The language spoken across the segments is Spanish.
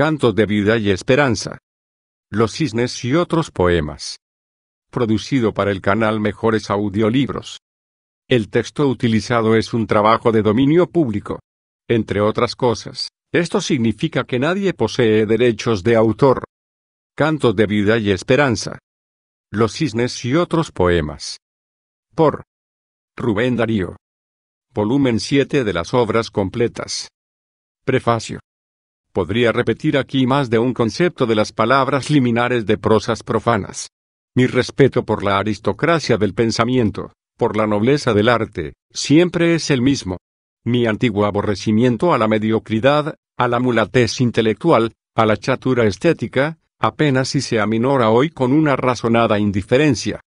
Cantos de Vida y Esperanza. Los Cisnes y otros poemas. Producido para el canal Mejores Audiolibros. El texto utilizado es un trabajo de dominio público. Entre otras cosas, esto significa que nadie posee derechos de autor. Cantos de Vida y Esperanza. Los Cisnes y otros poemas. Por Rubén Darío. Volumen 7 de las Obras Completas. Prefacio. Podría repetir aquí más de un concepto de las palabras liminares de prosas profanas. Mi respeto por la aristocracia del pensamiento, por la nobleza del arte, siempre es el mismo. Mi antiguo aborrecimiento a la mediocridad, a la mulatez intelectual, a la chatura estética, apenas si se aminora hoy con una razonada indiferencia.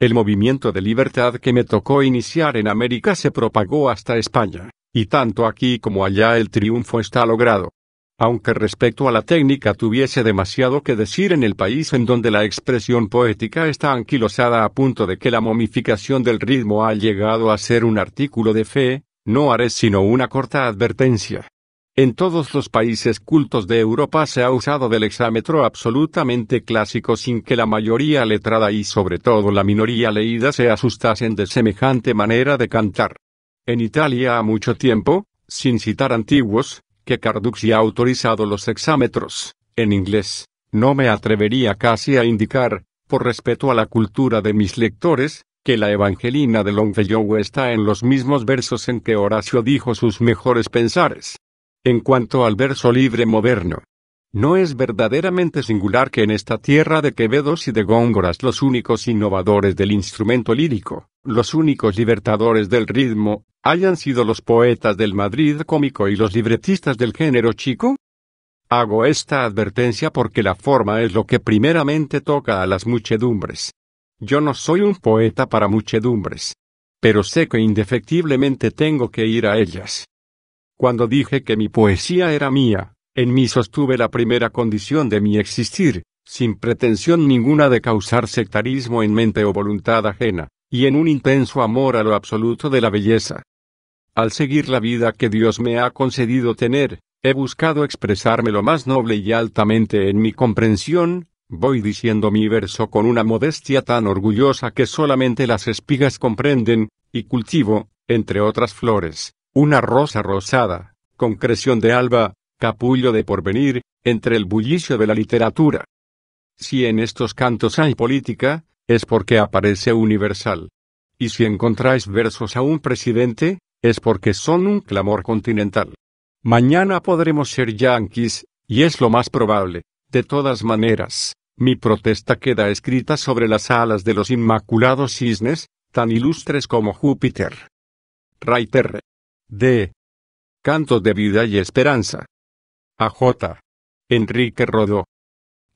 El movimiento de libertad que me tocó iniciar en América se propagó hasta España, y tanto aquí como allá el triunfo está logrado. Aunque respecto a la técnica tuviese demasiado que decir en el país en donde la expresión poética está anquilosada a punto de que la momificación del ritmo ha llegado a ser un artículo de fe, no haré sino una corta advertencia. En todos los países cultos de Europa se ha usado del hexámetro absolutamente clásico sin que la mayoría letrada y sobre todo la minoría leída se asustasen de semejante manera de cantar. En Italia a mucho tiempo, sin citar antiguos, que Carducci ha autorizado los exámetros, en inglés, no me atrevería casi a indicar, por respeto a la cultura de mis lectores, que la Evangelina de Longfellow está en los mismos versos en que Horacio dijo sus mejores pensares. En cuanto al verso libre moderno, ¿No es verdaderamente singular que en esta tierra de quevedos y de góngoras los únicos innovadores del instrumento lírico, los únicos libertadores del ritmo, hayan sido los poetas del Madrid cómico y los libretistas del género chico? Hago esta advertencia porque la forma es lo que primeramente toca a las muchedumbres. Yo no soy un poeta para muchedumbres, pero sé que indefectiblemente tengo que ir a ellas. Cuando dije que mi poesía era mía, en mí sostuve la primera condición de mi existir, sin pretensión ninguna de causar sectarismo en mente o voluntad ajena, y en un intenso amor a lo absoluto de la belleza. Al seguir la vida que Dios me ha concedido tener, he buscado expresarme lo más noble y altamente en mi comprensión, voy diciendo mi verso con una modestia tan orgullosa que solamente las espigas comprenden, y cultivo, entre otras flores, una rosa rosada, concreción de alba, capullo de porvenir, entre el bullicio de la literatura. Si en estos cantos hay política, es porque aparece universal. Y si encontráis versos a un presidente, es porque son un clamor continental. Mañana podremos ser yanquis, y es lo más probable. De todas maneras, mi protesta queda escrita sobre las alas de los inmaculados cisnes, tan ilustres como Júpiter. Raiter. D. Cantos de vida y esperanza. A J. Enrique Rodó.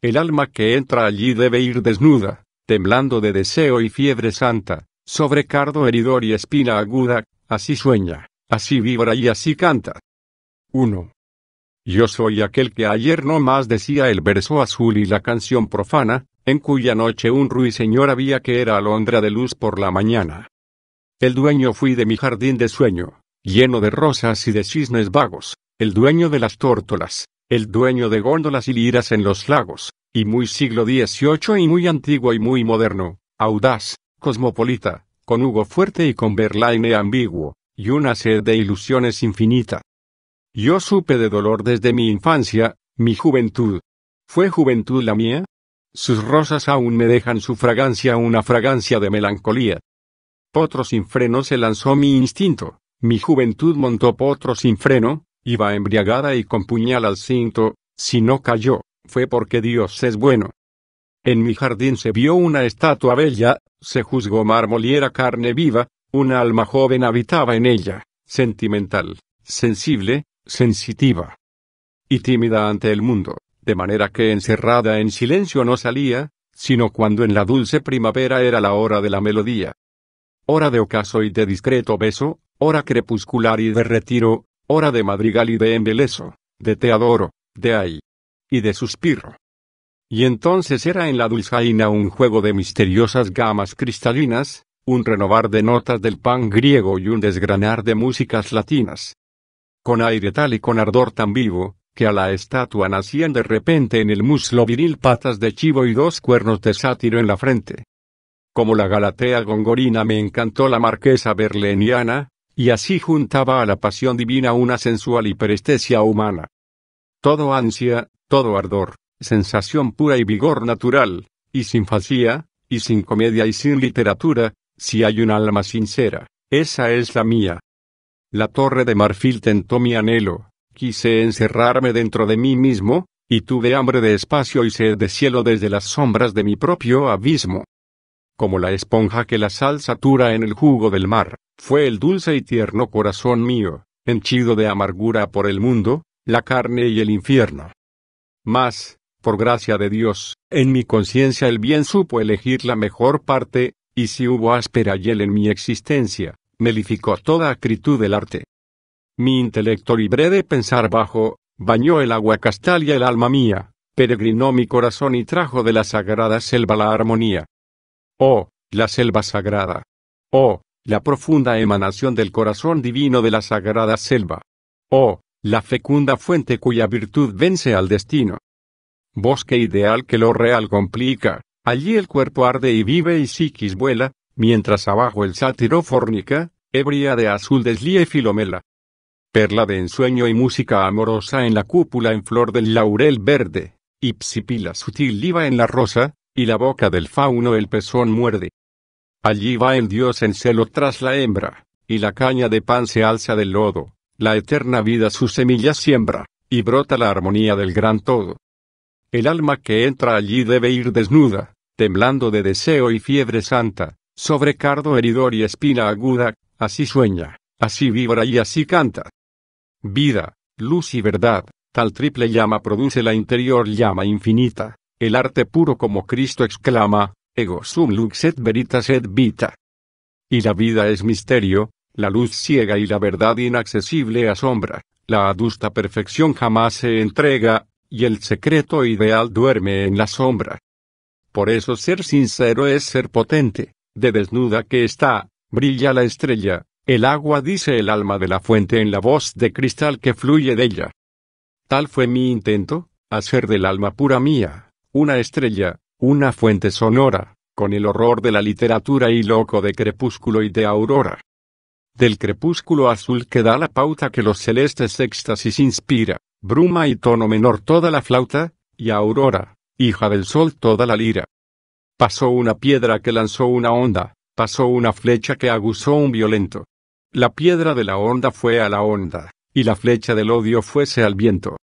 El alma que entra allí debe ir desnuda, temblando de deseo y fiebre santa, sobre cardo heridor y espina aguda, así sueña, así vibra y así canta. 1. Yo soy aquel que ayer no más decía el verso azul y la canción profana, en cuya noche un ruiseñor había que era alondra de luz por la mañana. El dueño fui de mi jardín de sueño, lleno de rosas y de cisnes vagos, el dueño de las tórtolas, el dueño de góndolas y liras en los lagos, y muy siglo XVIII y muy antiguo y muy moderno, audaz, cosmopolita, con Hugo fuerte y con Verlaine ambiguo, y una sed de ilusiones infinita. Yo supe de dolor desde mi infancia, mi juventud. ¿Fue juventud la mía? Sus rosas aún me dejan su fragancia, una fragancia de melancolía. Potro sin freno se lanzó mi instinto, mi juventud montó potro sin freno, Iba embriagada y con puñal al cinto, si no cayó, fue porque Dios es bueno. En mi jardín se vio una estatua bella, se juzgó mármol era carne viva, una alma joven habitaba en ella, sentimental, sensible, sensitiva y tímida ante el mundo, de manera que encerrada en silencio no salía, sino cuando en la dulce primavera era la hora de la melodía. Hora de ocaso y de discreto beso, hora crepuscular y de retiro, Hora de madrigal y de embeleso, de te adoro, de ay. Y de suspiro. Y entonces era en la dulzaina un juego de misteriosas gamas cristalinas, un renovar de notas del pan griego y un desgranar de músicas latinas. Con aire tal y con ardor tan vivo, que a la estatua nacían de repente en el muslo viril patas de chivo y dos cuernos de sátiro en la frente. Como la Galatea gongorina me encantó la marquesa berleniana, y así juntaba a la pasión divina una sensual hiperestesia humana. Todo ansia, todo ardor, sensación pura y vigor natural, y sin facía, y sin comedia y sin literatura, si hay un alma sincera, esa es la mía. La torre de marfil tentó mi anhelo, quise encerrarme dentro de mí mismo, y tuve hambre de espacio y sed de cielo desde las sombras de mi propio abismo como la esponja que la sal satura en el jugo del mar, fue el dulce y tierno corazón mío, henchido de amargura por el mundo, la carne y el infierno. Mas, por gracia de Dios, en mi conciencia el bien supo elegir la mejor parte, y si hubo áspera hiel en mi existencia, melificó toda acritud del arte. Mi intelecto libre de pensar bajo, bañó el agua castalia el alma mía, peregrinó mi corazón y trajo de la sagrada selva la armonía. Oh, la selva sagrada. Oh, la profunda emanación del corazón divino de la sagrada selva. Oh, la fecunda fuente cuya virtud vence al destino. Bosque ideal que lo real complica, allí el cuerpo arde y vive y psiquis vuela, mientras abajo el sátiro fornica, ebria de azul deslía filomela. Perla de ensueño y música amorosa en la cúpula en flor del laurel verde, y psipila sutil liva en la rosa, y la boca del fauno el pezón muerde. Allí va el dios en celo tras la hembra, y la caña de pan se alza del lodo, la eterna vida su semilla siembra, y brota la armonía del gran todo. El alma que entra allí debe ir desnuda, temblando de deseo y fiebre santa, sobre cardo heridor y espina aguda, así sueña, así vibra y así canta. Vida, luz y verdad, tal triple llama produce la interior llama infinita, el arte puro como Cristo exclama, ego sum lux et veritas et vita. Y la vida es misterio, la luz ciega y la verdad inaccesible asombra, la adusta perfección jamás se entrega, y el secreto ideal duerme en la sombra. Por eso ser sincero es ser potente, de desnuda que está, brilla la estrella, el agua dice el alma de la fuente en la voz de cristal que fluye de ella. Tal fue mi intento, hacer del alma pura mía, una estrella, una fuente sonora, con el horror de la literatura y loco de crepúsculo y de aurora. Del crepúsculo azul que da la pauta que los celestes éxtasis inspira, bruma y tono menor toda la flauta, y aurora, hija del sol toda la lira. Pasó una piedra que lanzó una onda, pasó una flecha que aguzó un violento. La piedra de la onda fue a la onda, y la flecha del odio fuese al viento.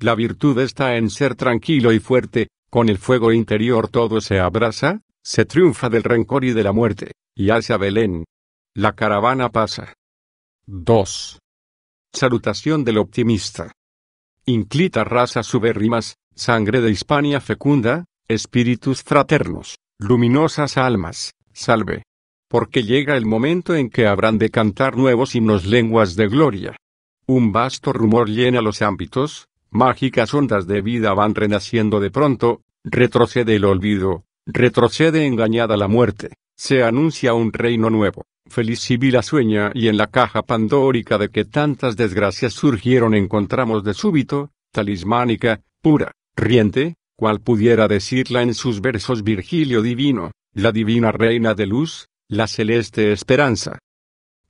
La virtud está en ser tranquilo y fuerte, con el fuego interior todo se abraza, se triunfa del rencor y de la muerte, y hacia Belén. La caravana pasa. 2. Salutación del optimista. Inclita raza subérrimas, sangre de Hispania fecunda, espíritus fraternos, luminosas almas, salve. Porque llega el momento en que habrán de cantar nuevos himnos lenguas de gloria. Un vasto rumor llena los ámbitos, mágicas ondas de vida van renaciendo de pronto, retrocede el olvido, retrocede engañada la muerte, se anuncia un reino nuevo, feliz Sibila sueña y en la caja pandórica de que tantas desgracias surgieron encontramos de súbito, talismánica, pura, riente, cual pudiera decirla en sus versos Virgilio divino, la divina reina de luz, la celeste esperanza.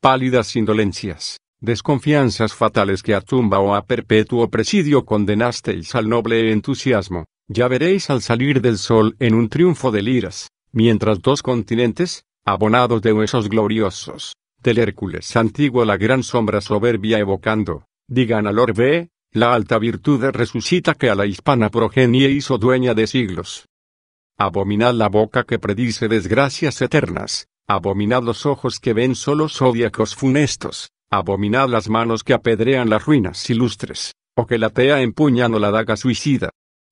Pálidas indolencias, desconfianzas fatales que a tumba o a perpetuo presidio condenasteis al noble entusiasmo, ya veréis al salir del sol en un triunfo de liras, mientras dos continentes, abonados de huesos gloriosos, del Hércules antiguo la gran sombra soberbia evocando, digan al orbe, la alta virtud resucita que a la hispana progenie hizo oh dueña de siglos. Abominad la boca que predice desgracias eternas, abominad los ojos que ven solos zodiacos funestos, Abominad las manos que apedrean las ruinas ilustres, o que la tea empuñan o la daga suicida.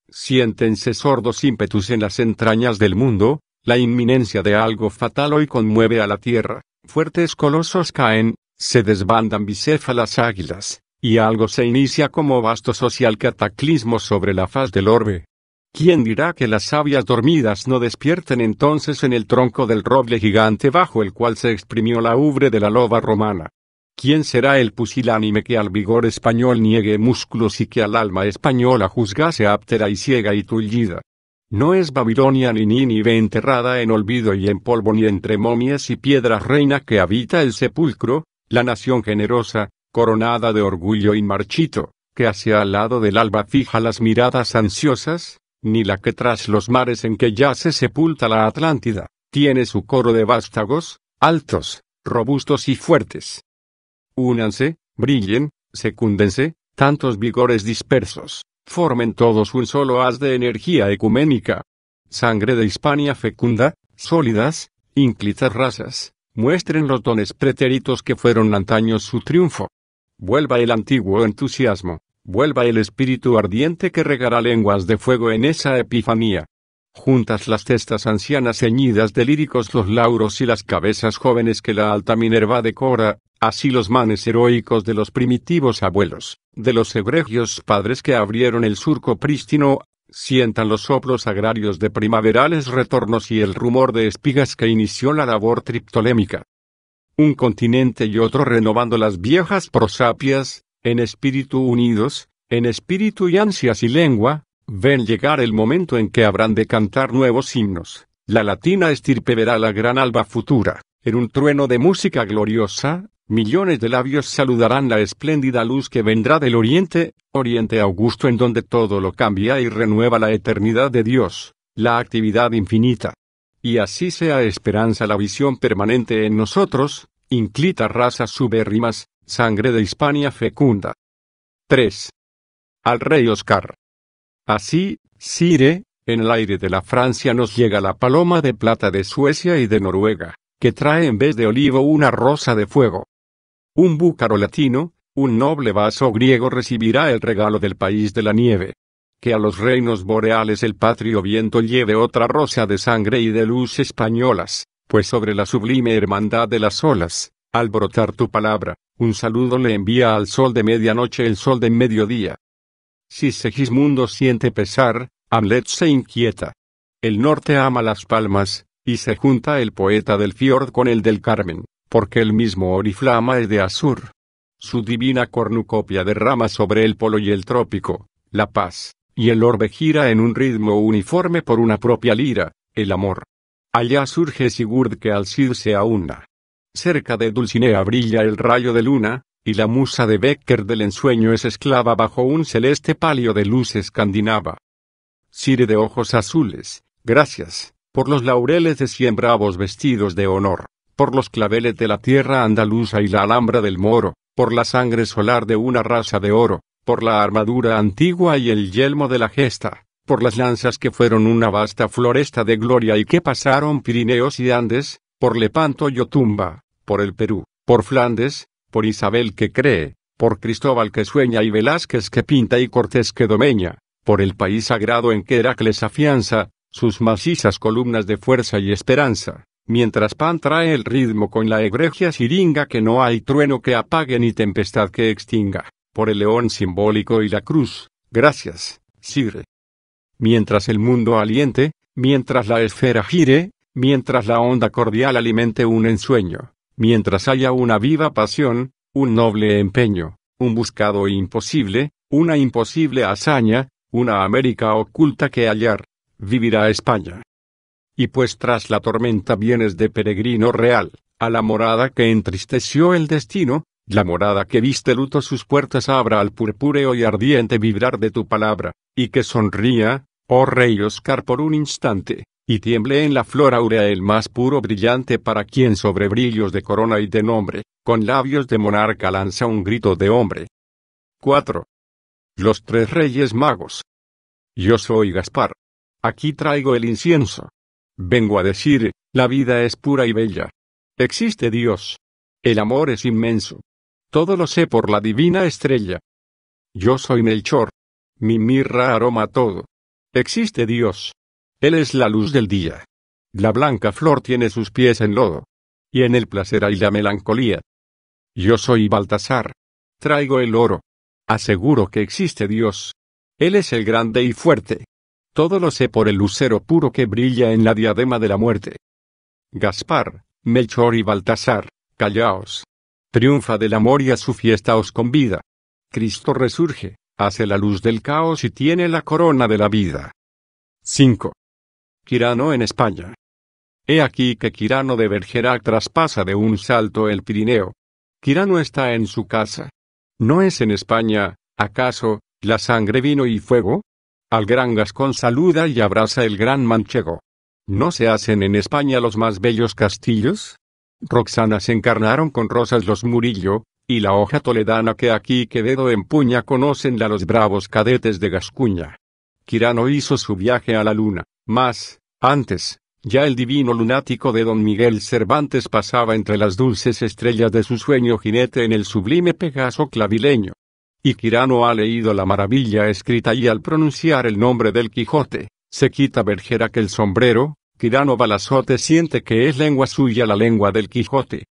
Siéntense sordos ímpetus en las entrañas del mundo, la inminencia de algo fatal hoy conmueve a la tierra, fuertes colosos caen, se desbandan bicéfalas águilas, y algo se inicia como vasto social cataclismo sobre la faz del orbe. ¿Quién dirá que las sabias dormidas no despierten entonces en el tronco del roble gigante bajo el cual se exprimió la ubre de la loba romana? ¿Quién será el pusilánime que al vigor español niegue músculos y que al alma española juzgase áptera y ciega y tullida? No es Babilonia ni Nínive enterrada en olvido y en polvo ni entre momias y piedras reina que habita el sepulcro, la nación generosa, coronada de orgullo y marchito, que hacia al lado del alba fija las miradas ansiosas, ni la que tras los mares en que yace sepulta la Atlántida, tiene su coro de vástagos, altos, robustos y fuertes Únanse, brillen, secúndense, tantos vigores dispersos, formen todos un solo haz de energía ecuménica. Sangre de Hispania fecunda, sólidas, ínclitas razas, muestren los dones pretéritos que fueron antaño su triunfo. Vuelva el antiguo entusiasmo, vuelva el espíritu ardiente que regará lenguas de fuego en esa epifanía. Juntas las testas ancianas ceñidas de líricos los lauros y las cabezas jóvenes que la alta Minerva decora, Así los manes heroicos de los primitivos abuelos, de los egregios padres que abrieron el surco prístino, sientan los soplos agrarios de primaverales retornos y el rumor de espigas que inició la labor triptolémica. Un continente y otro renovando las viejas prosapias, en espíritu unidos, en espíritu y ansias y lengua, ven llegar el momento en que habrán de cantar nuevos himnos. La latina estirpe verá la gran alba futura, en un trueno de música gloriosa, Millones de labios saludarán la espléndida luz que vendrá del oriente, oriente augusto en donde todo lo cambia y renueva la eternidad de Dios, la actividad infinita. Y así sea esperanza la visión permanente en nosotros, inclita razas subérrimas, sangre de Hispania fecunda. 3. Al rey Oscar. Así, Sire, en el aire de la Francia nos llega la paloma de plata de Suecia y de Noruega, que trae en vez de olivo una rosa de fuego. Un búcaro latino, un noble vaso griego recibirá el regalo del país de la nieve. Que a los reinos boreales el patrio viento lleve otra rosa de sangre y de luz españolas, pues sobre la sublime hermandad de las olas, al brotar tu palabra, un saludo le envía al sol de medianoche el sol de mediodía. Si Segismundo siente pesar, Hamlet se inquieta. El norte ama las palmas, y se junta el poeta del fiord con el del Carmen porque el mismo Oriflama es de Azur. Su divina cornucopia derrama sobre el polo y el trópico, la paz, y el orbe gira en un ritmo uniforme por una propia lira, el amor. Allá surge Sigurd que al Cid se aúna. Cerca de Dulcinea brilla el rayo de luna, y la musa de Becker del ensueño es esclava bajo un celeste palio de luz escandinava. Cire de ojos azules, gracias, por los laureles de cien bravos vestidos de honor por los claveles de la tierra andaluza y la alhambra del moro, por la sangre solar de una raza de oro, por la armadura antigua y el yelmo de la gesta, por las lanzas que fueron una vasta floresta de gloria y que pasaron Pirineos y Andes, por Lepanto y Otumba, por el Perú, por Flandes, por Isabel que cree, por Cristóbal que sueña y Velázquez que pinta y Cortés que domeña, por el país sagrado en que Heracles afianza, sus macizas columnas de fuerza y esperanza, mientras Pan trae el ritmo con la egregia siringa que no hay trueno que apague ni tempestad que extinga, por el león simbólico y la cruz, gracias, sigue. Mientras el mundo aliente, mientras la esfera gire, mientras la onda cordial alimente un ensueño, mientras haya una viva pasión, un noble empeño, un buscado imposible, una imposible hazaña, una América oculta que hallar, vivirá España. Y pues tras la tormenta vienes de peregrino real, a la morada que entristeció el destino, la morada que viste luto sus puertas abra al purpúreo y ardiente vibrar de tu palabra, y que sonría, oh rey Oscar por un instante, y tiemble en la flor áurea el más puro brillante para quien sobre brillos de corona y de nombre, con labios de monarca lanza un grito de hombre. 4. Los tres reyes magos. Yo soy Gaspar. Aquí traigo el incienso. Vengo a decir, la vida es pura y bella. Existe Dios. El amor es inmenso. Todo lo sé por la divina estrella. Yo soy Melchor. Mi mirra aroma todo. Existe Dios. Él es la luz del día. La blanca flor tiene sus pies en lodo. Y en el placer hay la melancolía. Yo soy Baltasar. Traigo el oro. Aseguro que existe Dios. Él es el grande y fuerte. Todo lo sé por el lucero puro que brilla en la diadema de la muerte. Gaspar, Melchor y Baltasar, callaos. Triunfa del amor y a su fiesta os convida. Cristo resurge, hace la luz del caos y tiene la corona de la vida. 5. Quirano en España. He aquí que Quirano de Bergerac traspasa de un salto el Pirineo. Quirano está en su casa. ¿No es en España, acaso, la sangre, vino y fuego? Al gran gascón saluda y abraza el gran manchego. ¿No se hacen en España los más bellos castillos? Roxana se encarnaron con rosas los Murillo, y la hoja toledana que aquí que dedo puña conocen la los bravos cadetes de Gascuña. Quirano hizo su viaje a la luna, mas, antes, ya el divino lunático de don Miguel Cervantes pasaba entre las dulces estrellas de su sueño jinete en el sublime Pegaso clavileño y Quirano ha leído la maravilla escrita y al pronunciar el nombre del Quijote, se quita Bergerac el sombrero, Quirano Balazote siente que es lengua suya la lengua del Quijote.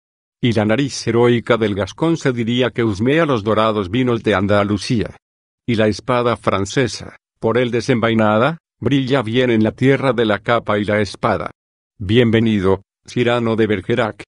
Y la nariz heroica del gascón se diría que husmea los dorados vinos de Andalucía. Y la espada francesa, por él desenvainada, brilla bien en la tierra de la capa y la espada. Bienvenido, Cirano de Bergerac.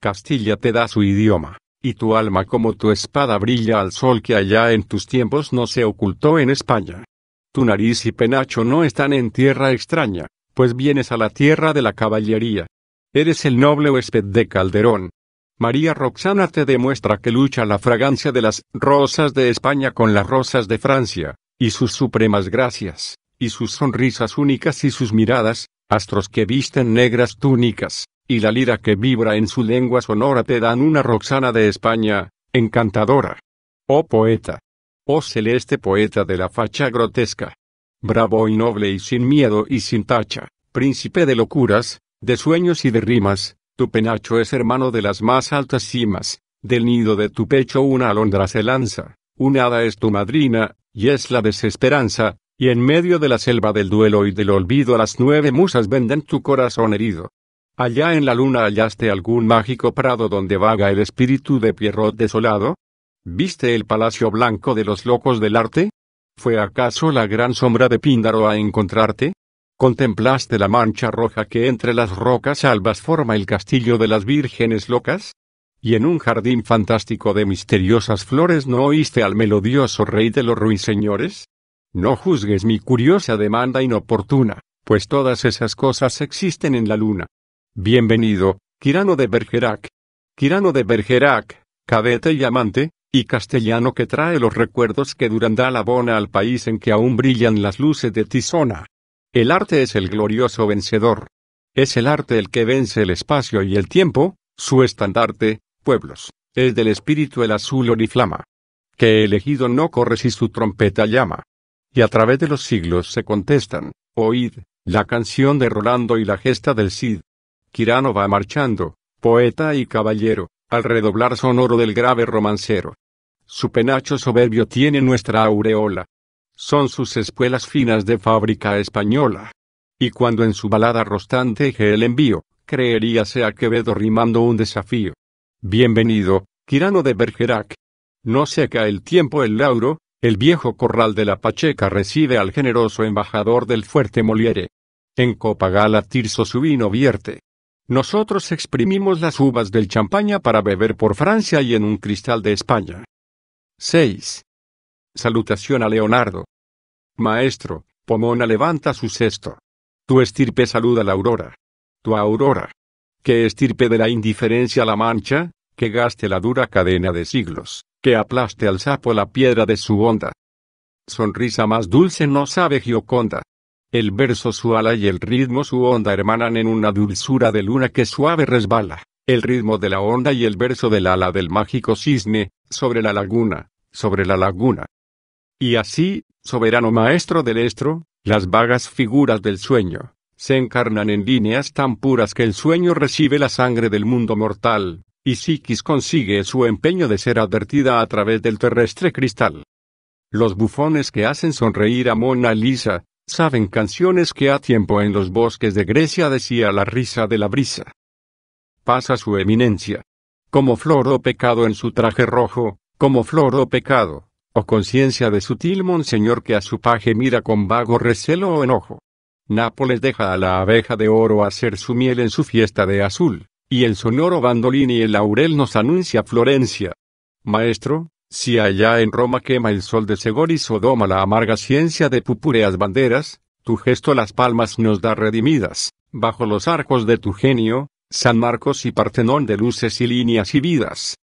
Castilla te da su idioma y tu alma como tu espada brilla al sol que allá en tus tiempos no se ocultó en España. Tu nariz y penacho no están en tierra extraña, pues vienes a la tierra de la caballería. Eres el noble huésped de Calderón. María Roxana te demuestra que lucha la fragancia de las rosas de España con las rosas de Francia, y sus supremas gracias, y sus sonrisas únicas y sus miradas, astros que visten negras túnicas, y la lira que vibra en su lengua sonora te dan una Roxana de España, encantadora. Oh poeta. Oh celeste poeta de la facha grotesca. Bravo y noble y sin miedo y sin tacha, príncipe de locuras, de sueños y de rimas, tu penacho es hermano de las más altas cimas, del nido de tu pecho una alondra se lanza, una hada es tu madrina, y es la desesperanza, y en medio de la selva del duelo y del olvido las nueve musas venden tu corazón herido. ¿Allá en la luna hallaste algún mágico prado donde vaga el espíritu de Pierrot desolado? ¿Viste el palacio blanco de los locos del arte? ¿Fue acaso la gran sombra de Píndaro a encontrarte? ¿Contemplaste la mancha roja que entre las rocas albas forma el castillo de las vírgenes locas? y en un jardín fantástico de misteriosas flores no oíste al melodioso rey de los ruiseñores? No juzgues mi curiosa demanda inoportuna, pues todas esas cosas existen en la luna, Bienvenido, Quirano de Bergerac. Quirano de Bergerac, cadete y amante, y castellano que trae los recuerdos que la bona al país en que aún brillan las luces de Tizona. El arte es el glorioso vencedor. Es el arte el que vence el espacio y el tiempo, su estandarte, pueblos, es del espíritu el azul oriflama. Que elegido no corre si su trompeta llama. Y a través de los siglos se contestan, oíd, la canción de Rolando y la gesta del Cid, Quirano va marchando, poeta y caballero, al redoblar sonoro del grave romancero. Su penacho soberbio tiene nuestra aureola. Son sus espuelas finas de fábrica española. Y cuando en su balada rostante eje el envío, creeríase a Quevedo rimando un desafío. Bienvenido, Quirano de Bergerac. No seca el tiempo el lauro, el viejo corral de la Pacheca recibe al generoso embajador del fuerte Moliere. En Copagala Tirso su vino vierte. Nosotros exprimimos las uvas del champaña para beber por Francia y en un cristal de España. 6. Salutación a Leonardo. Maestro, Pomona levanta su cesto. Tu estirpe saluda la aurora. Tu aurora. Que estirpe de la indiferencia la mancha, que gaste la dura cadena de siglos, que aplaste al sapo la piedra de su onda. Sonrisa más dulce no sabe Gioconda. El verso su ala y el ritmo su onda hermanan en una dulzura de luna que suave resbala. El ritmo de la onda y el verso del ala del mágico cisne, sobre la laguna, sobre la laguna. Y así, soberano maestro del estro, las vagas figuras del sueño, se encarnan en líneas tan puras que el sueño recibe la sangre del mundo mortal, y Psiquis consigue su empeño de ser advertida a través del terrestre cristal. Los bufones que hacen sonreír a Mona Lisa, Saben canciones que a tiempo en los bosques de Grecia decía la risa de la brisa. Pasa su eminencia. Como flor o pecado en su traje rojo, como flor o pecado, o conciencia de sutil monseñor que a su paje mira con vago recelo o enojo. Nápoles deja a la abeja de oro hacer su miel en su fiesta de azul, y el sonoro bandolín y el laurel nos anuncia Florencia. Maestro, si allá en Roma quema el sol de Segor y Sodoma la amarga ciencia de pupúreas banderas, tu gesto las palmas nos da redimidas, bajo los arcos de tu genio, San Marcos y Partenón de luces y líneas y vidas.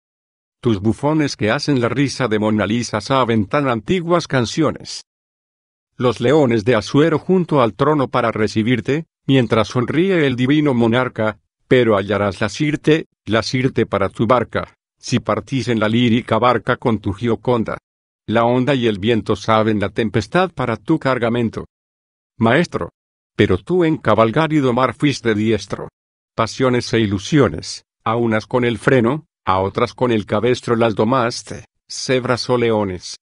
Tus bufones que hacen la risa de Mona Lisa saben tan antiguas canciones. Los leones de Azuero junto al trono para recibirte, mientras sonríe el divino monarca, pero hallarás la sirte, la sirte para tu barca. Si partís en la lírica barca con tu gioconda. La onda y el viento saben la tempestad para tu cargamento. Maestro. Pero tú en cabalgar y domar fuiste diestro. Pasiones e ilusiones, a unas con el freno, a otras con el cabestro las domaste, cebras o leones.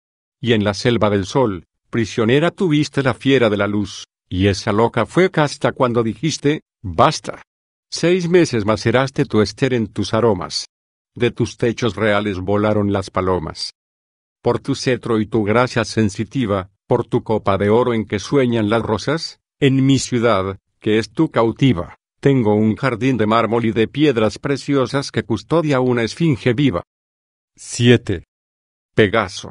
Y en la selva del sol, prisionera tuviste la fiera de la luz, y esa loca fue casta cuando dijiste, basta. Seis meses maceraste tu ester en tus aromas, de tus techos reales volaron las palomas. Por tu cetro y tu gracia sensitiva, por tu copa de oro en que sueñan las rosas, en mi ciudad, que es tu cautiva, tengo un jardín de mármol y de piedras preciosas que custodia una esfinge viva. 7. Pegaso.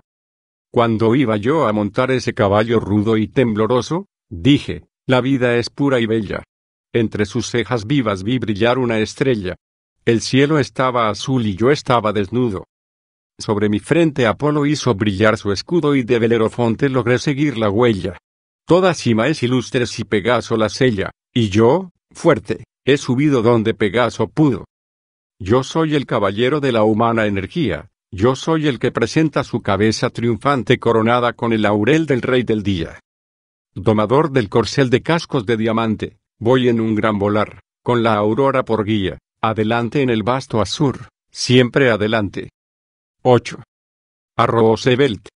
Cuando iba yo a montar ese caballo rudo y tembloroso, dije, la vida es pura y bella. Entre sus cejas vivas vi brillar una estrella, el cielo estaba azul y yo estaba desnudo. Sobre mi frente Apolo hizo brillar su escudo y de Belerofonte logré seguir la huella. Toda cima es ilustre si Pegaso la sella, y yo, fuerte, he subido donde Pegaso pudo. Yo soy el caballero de la humana energía, yo soy el que presenta su cabeza triunfante coronada con el laurel del rey del día. Domador del corcel de cascos de diamante, voy en un gran volar, con la aurora por guía, Adelante en el vasto azur, siempre adelante. 8. A Roosevelt.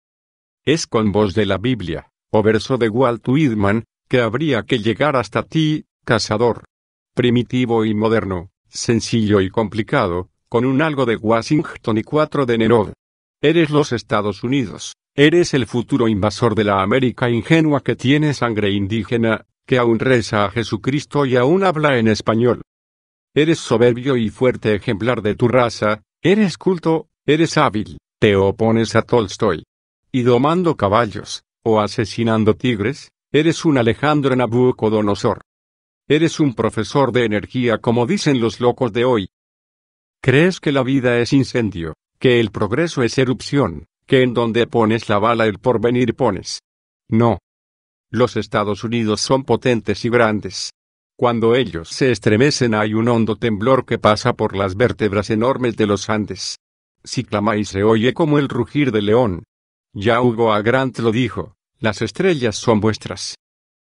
Es con voz de la Biblia, o verso de Walt Whitman, que habría que llegar hasta ti, cazador. Primitivo y moderno, sencillo y complicado, con un algo de Washington y cuatro de Nerod. Eres los Estados Unidos, eres el futuro invasor de la América ingenua que tiene sangre indígena, que aún reza a Jesucristo y aún habla en español. Eres soberbio y fuerte ejemplar de tu raza, eres culto, eres hábil, te opones a Tolstoy. Y domando caballos, o asesinando tigres, eres un Alejandro Nabucodonosor. Eres un profesor de energía como dicen los locos de hoy. Crees que la vida es incendio, que el progreso es erupción, que en donde pones la bala el porvenir pones. No. Los Estados Unidos son potentes y grandes, cuando ellos se estremecen hay un hondo temblor que pasa por las vértebras enormes de los Andes. Si clamáis se oye como el rugir del león. Ya Hugo A. Grant lo dijo, las estrellas son vuestras.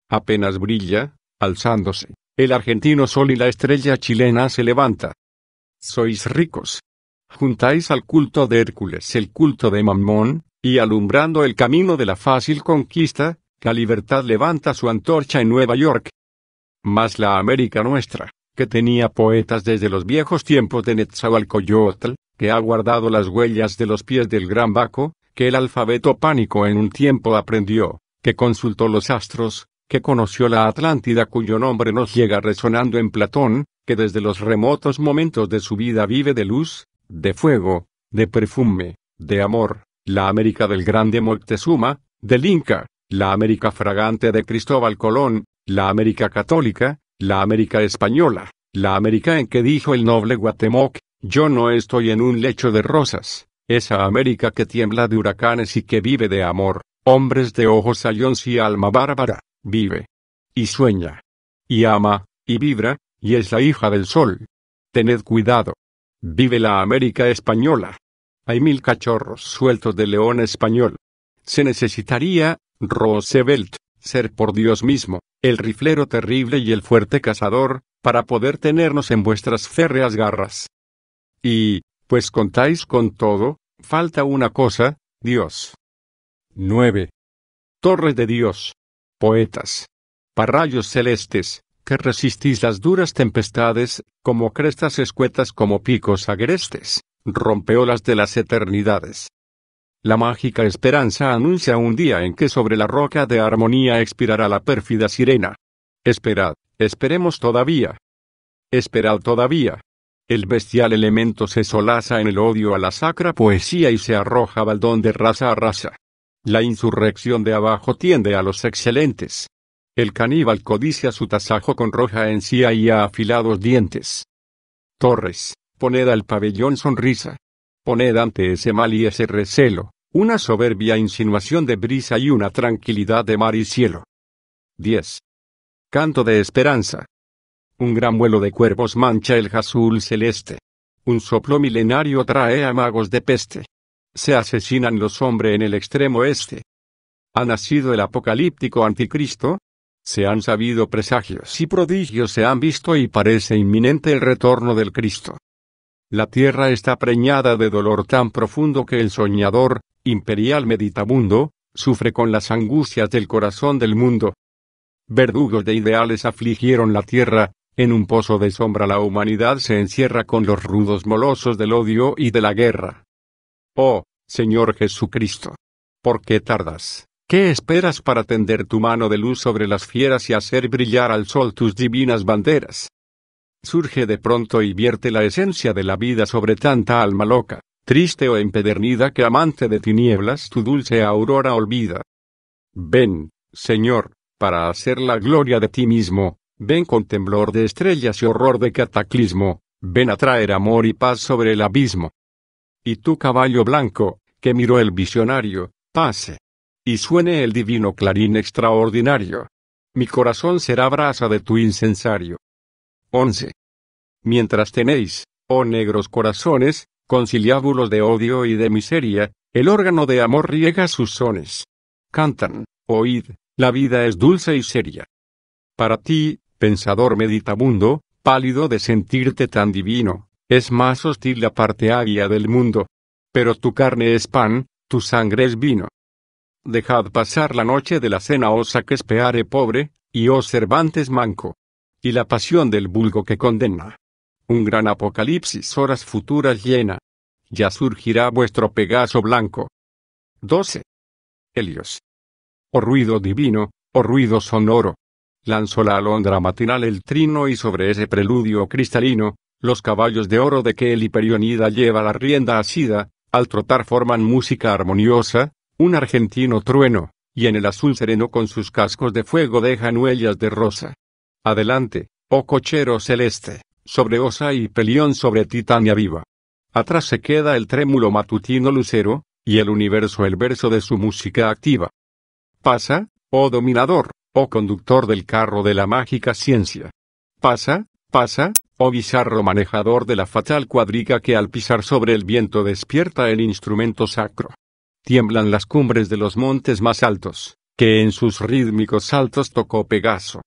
Apenas brilla, alzándose, el argentino sol y la estrella chilena se levanta. Sois ricos. Juntáis al culto de Hércules el culto de Mamón, y alumbrando el camino de la fácil conquista, la libertad levanta su antorcha en Nueva York. Más la América nuestra, que tenía poetas desde los viejos tiempos de Netzahualcoyotl, que ha guardado las huellas de los pies del gran Baco, que el alfabeto pánico en un tiempo aprendió, que consultó los astros, que conoció la Atlántida cuyo nombre nos llega resonando en Platón, que desde los remotos momentos de su vida vive de luz, de fuego, de perfume, de amor, la América del grande Moctezuma, del Inca, la América fragante de Cristóbal Colón, la América católica, la América española, la América en que dijo el noble Guatemoc, yo no estoy en un lecho de rosas, esa América que tiembla de huracanes y que vive de amor, hombres de ojos ayons y alma bárbara, vive. Y sueña. Y ama, y vibra, y es la hija del sol. Tened cuidado. Vive la América española. Hay mil cachorros sueltos de león español. Se necesitaría, Roosevelt, ser por Dios mismo, el riflero terrible y el fuerte cazador, para poder tenernos en vuestras férreas garras. Y, pues contáis con todo, falta una cosa, Dios. 9. Torres de Dios. Poetas. Parrayos celestes, que resistís las duras tempestades, como crestas escuetas como picos agrestes, rompeolas de las eternidades. La mágica esperanza anuncia un día en que sobre la roca de armonía expirará la pérfida sirena. Esperad, esperemos todavía. Esperad todavía. El bestial elemento se solaza en el odio a la sacra poesía y se arroja baldón de raza a raza. La insurrección de abajo tiende a los excelentes. El caníbal codicia su tasajo con roja encía y a afilados dientes. Torres, poned al pabellón sonrisa. Poned ante ese mal y ese recelo, una soberbia insinuación de brisa y una tranquilidad de mar y cielo. 10. Canto de esperanza. Un gran vuelo de cuervos mancha el azul celeste. Un soplo milenario trae amagos de peste. Se asesinan los hombres en el extremo este. ¿Ha nacido el apocalíptico anticristo? Se han sabido presagios y prodigios se han visto y parece inminente el retorno del Cristo. La tierra está preñada de dolor tan profundo que el soñador, imperial meditabundo, sufre con las angustias del corazón del mundo. Verdugos de ideales afligieron la tierra, en un pozo de sombra la humanidad se encierra con los rudos molosos del odio y de la guerra. Oh, Señor Jesucristo. ¿Por qué tardas? ¿Qué esperas para tender tu mano de luz sobre las fieras y hacer brillar al sol tus divinas banderas? surge de pronto y vierte la esencia de la vida sobre tanta alma loca, triste o empedernida que amante de tinieblas tu dulce aurora olvida. Ven, Señor, para hacer la gloria de ti mismo, ven con temblor de estrellas y horror de cataclismo, ven a traer amor y paz sobre el abismo. Y tu caballo blanco, que miró el visionario, pase. Y suene el divino clarín extraordinario. Mi corazón será brasa de tu incensario. 11. Mientras tenéis, oh negros corazones, conciliábulos de odio y de miseria, el órgano de amor riega sus sones. Cantan, oíd, la vida es dulce y seria. Para ti, pensador meditabundo, pálido de sentirte tan divino, es más hostil la parte agria del mundo. Pero tu carne es pan, tu sangre es vino. Dejad pasar la noche de la cena os oh saques pobre, y oh cervantes manco y la pasión del vulgo que condena. Un gran apocalipsis horas futuras llena. Ya surgirá vuestro Pegaso blanco. 12. Helios. O oh ruido divino, o oh ruido sonoro. Lanzó la alondra matinal el trino y sobre ese preludio cristalino, los caballos de oro de que el hiperionida lleva la rienda asida, al trotar forman música armoniosa, un argentino trueno, y en el azul sereno con sus cascos de fuego dejan huellas de rosa. Adelante, oh cochero celeste, sobre Osa y Pelión sobre Titania viva. Atrás se queda el trémulo matutino lucero, y el universo el verso de su música activa. Pasa, oh dominador, oh conductor del carro de la mágica ciencia. Pasa, pasa, oh bizarro manejador de la fatal cuadriga que al pisar sobre el viento despierta el instrumento sacro. Tiemblan las cumbres de los montes más altos, que en sus rítmicos saltos tocó Pegaso.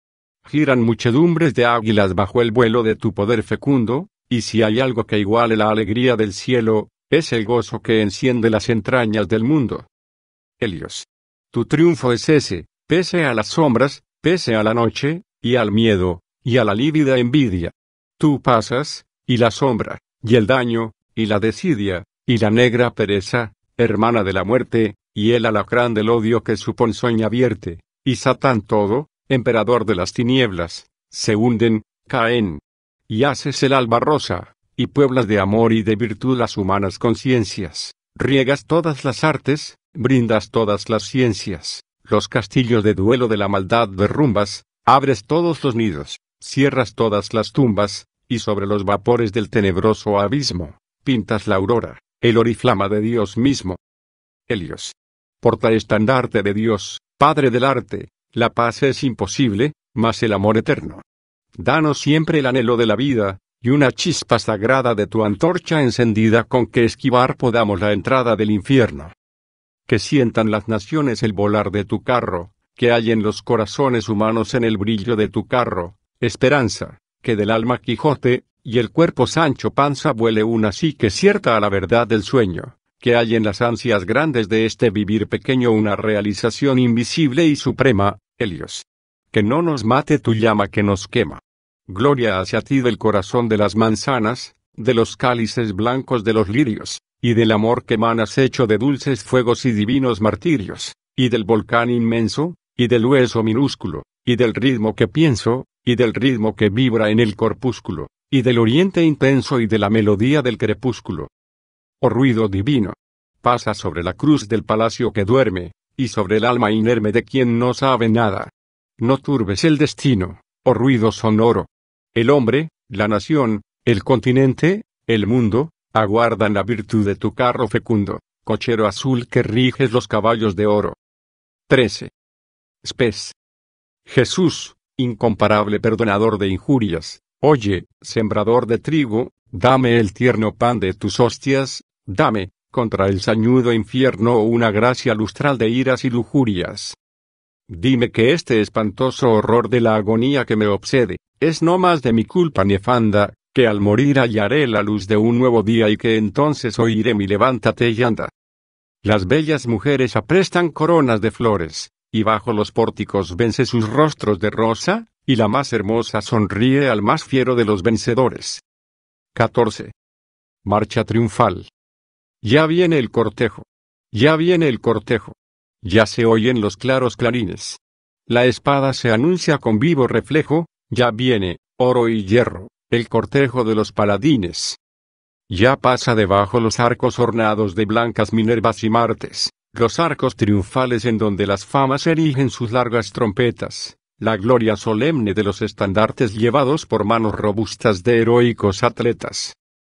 Giran muchedumbres de águilas bajo el vuelo de tu poder fecundo, y si hay algo que iguale la alegría del cielo, es el gozo que enciende las entrañas del mundo. Helios. Tu triunfo es ese, pese a las sombras, pese a la noche, y al miedo, y a la lívida envidia. Tú pasas, y la sombra, y el daño, y la desidia, y la negra pereza, hermana de la muerte, y el alacrán del odio que su ponzoña vierte, y Satán todo, emperador de las tinieblas, se hunden, caen. Y haces el alba rosa, y pueblas de amor y de virtud las humanas conciencias, riegas todas las artes, brindas todas las ciencias, los castillos de duelo de la maldad derrumbas, abres todos los nidos, cierras todas las tumbas, y sobre los vapores del tenebroso abismo, pintas la aurora, el oriflama de Dios mismo. Helios. Porta estandarte de Dios, Padre del arte, la paz es imposible, mas el amor eterno. Danos siempre el anhelo de la vida, y una chispa sagrada de tu antorcha encendida con que esquivar podamos la entrada del infierno. Que sientan las naciones el volar de tu carro, que hallen los corazones humanos en el brillo de tu carro, esperanza, que del alma Quijote, y el cuerpo Sancho Panza vuele una que cierta a la verdad del sueño, que hallen las ansias grandes de este vivir pequeño una realización invisible y suprema, Helios. Que no nos mate tu llama que nos quema. Gloria hacia ti del corazón de las manzanas, de los cálices blancos de los lirios, y del amor que manas hecho de dulces fuegos y divinos martirios, y del volcán inmenso, y del hueso minúsculo, y del ritmo que pienso, y del ritmo que vibra en el corpúsculo, y del oriente intenso y de la melodía del crepúsculo. Oh ruido divino. Pasa sobre la cruz del palacio que duerme, y sobre el alma inerme de quien no sabe nada. No turbes el destino, o oh ruido sonoro. El hombre, la nación, el continente, el mundo, aguardan la virtud de tu carro fecundo, cochero azul que riges los caballos de oro. 13. Spes. Jesús, incomparable perdonador de injurias, oye, sembrador de trigo, dame el tierno pan de tus hostias, dame, contra el sañudo infierno o una gracia lustral de iras y lujurias. Dime que este espantoso horror de la agonía que me obsede, es no más de mi culpa nefanda, que al morir hallaré la luz de un nuevo día y que entonces oiré mi levántate y anda. Las bellas mujeres aprestan coronas de flores, y bajo los pórticos vence sus rostros de rosa, y la más hermosa sonríe al más fiero de los vencedores. 14. Marcha triunfal. Ya viene el cortejo. Ya viene el cortejo. Ya se oyen los claros clarines. La espada se anuncia con vivo reflejo, ya viene, oro y hierro, el cortejo de los paladines. Ya pasa debajo los arcos ornados de blancas Minervas y Martes, los arcos triunfales en donde las famas erigen sus largas trompetas, la gloria solemne de los estandartes llevados por manos robustas de heroicos atletas.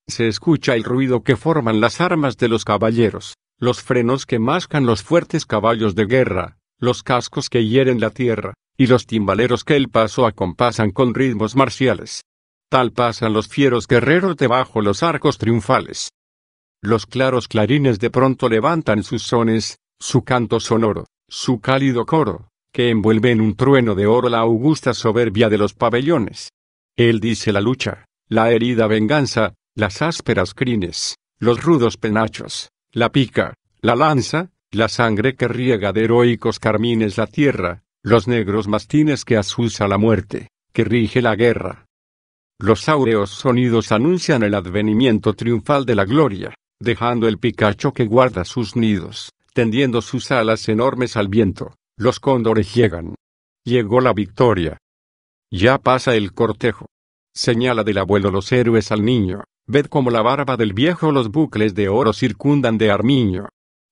Se escucha el ruido que forman las armas de los caballeros, los frenos que mascan los fuertes caballos de guerra, los cascos que hieren la tierra, y los timbaleros que el paso acompasan con ritmos marciales. Tal pasan los fieros guerreros debajo los arcos triunfales. Los claros clarines de pronto levantan sus sones, su canto sonoro, su cálido coro, que envuelve en un trueno de oro la augusta soberbia de los pabellones. Él dice la lucha, la herida venganza, las ásperas crines, los rudos penachos, la pica, la lanza, la sangre que riega de heroicos carmines la tierra, los negros mastines que azulza la muerte, que rige la guerra. Los áureos sonidos anuncian el advenimiento triunfal de la gloria, dejando el picacho que guarda sus nidos, tendiendo sus alas enormes al viento, los cóndores llegan. Llegó la victoria. Ya pasa el cortejo. Señala del abuelo los héroes al niño, Ved cómo la barba del viejo los bucles de oro circundan de armiño.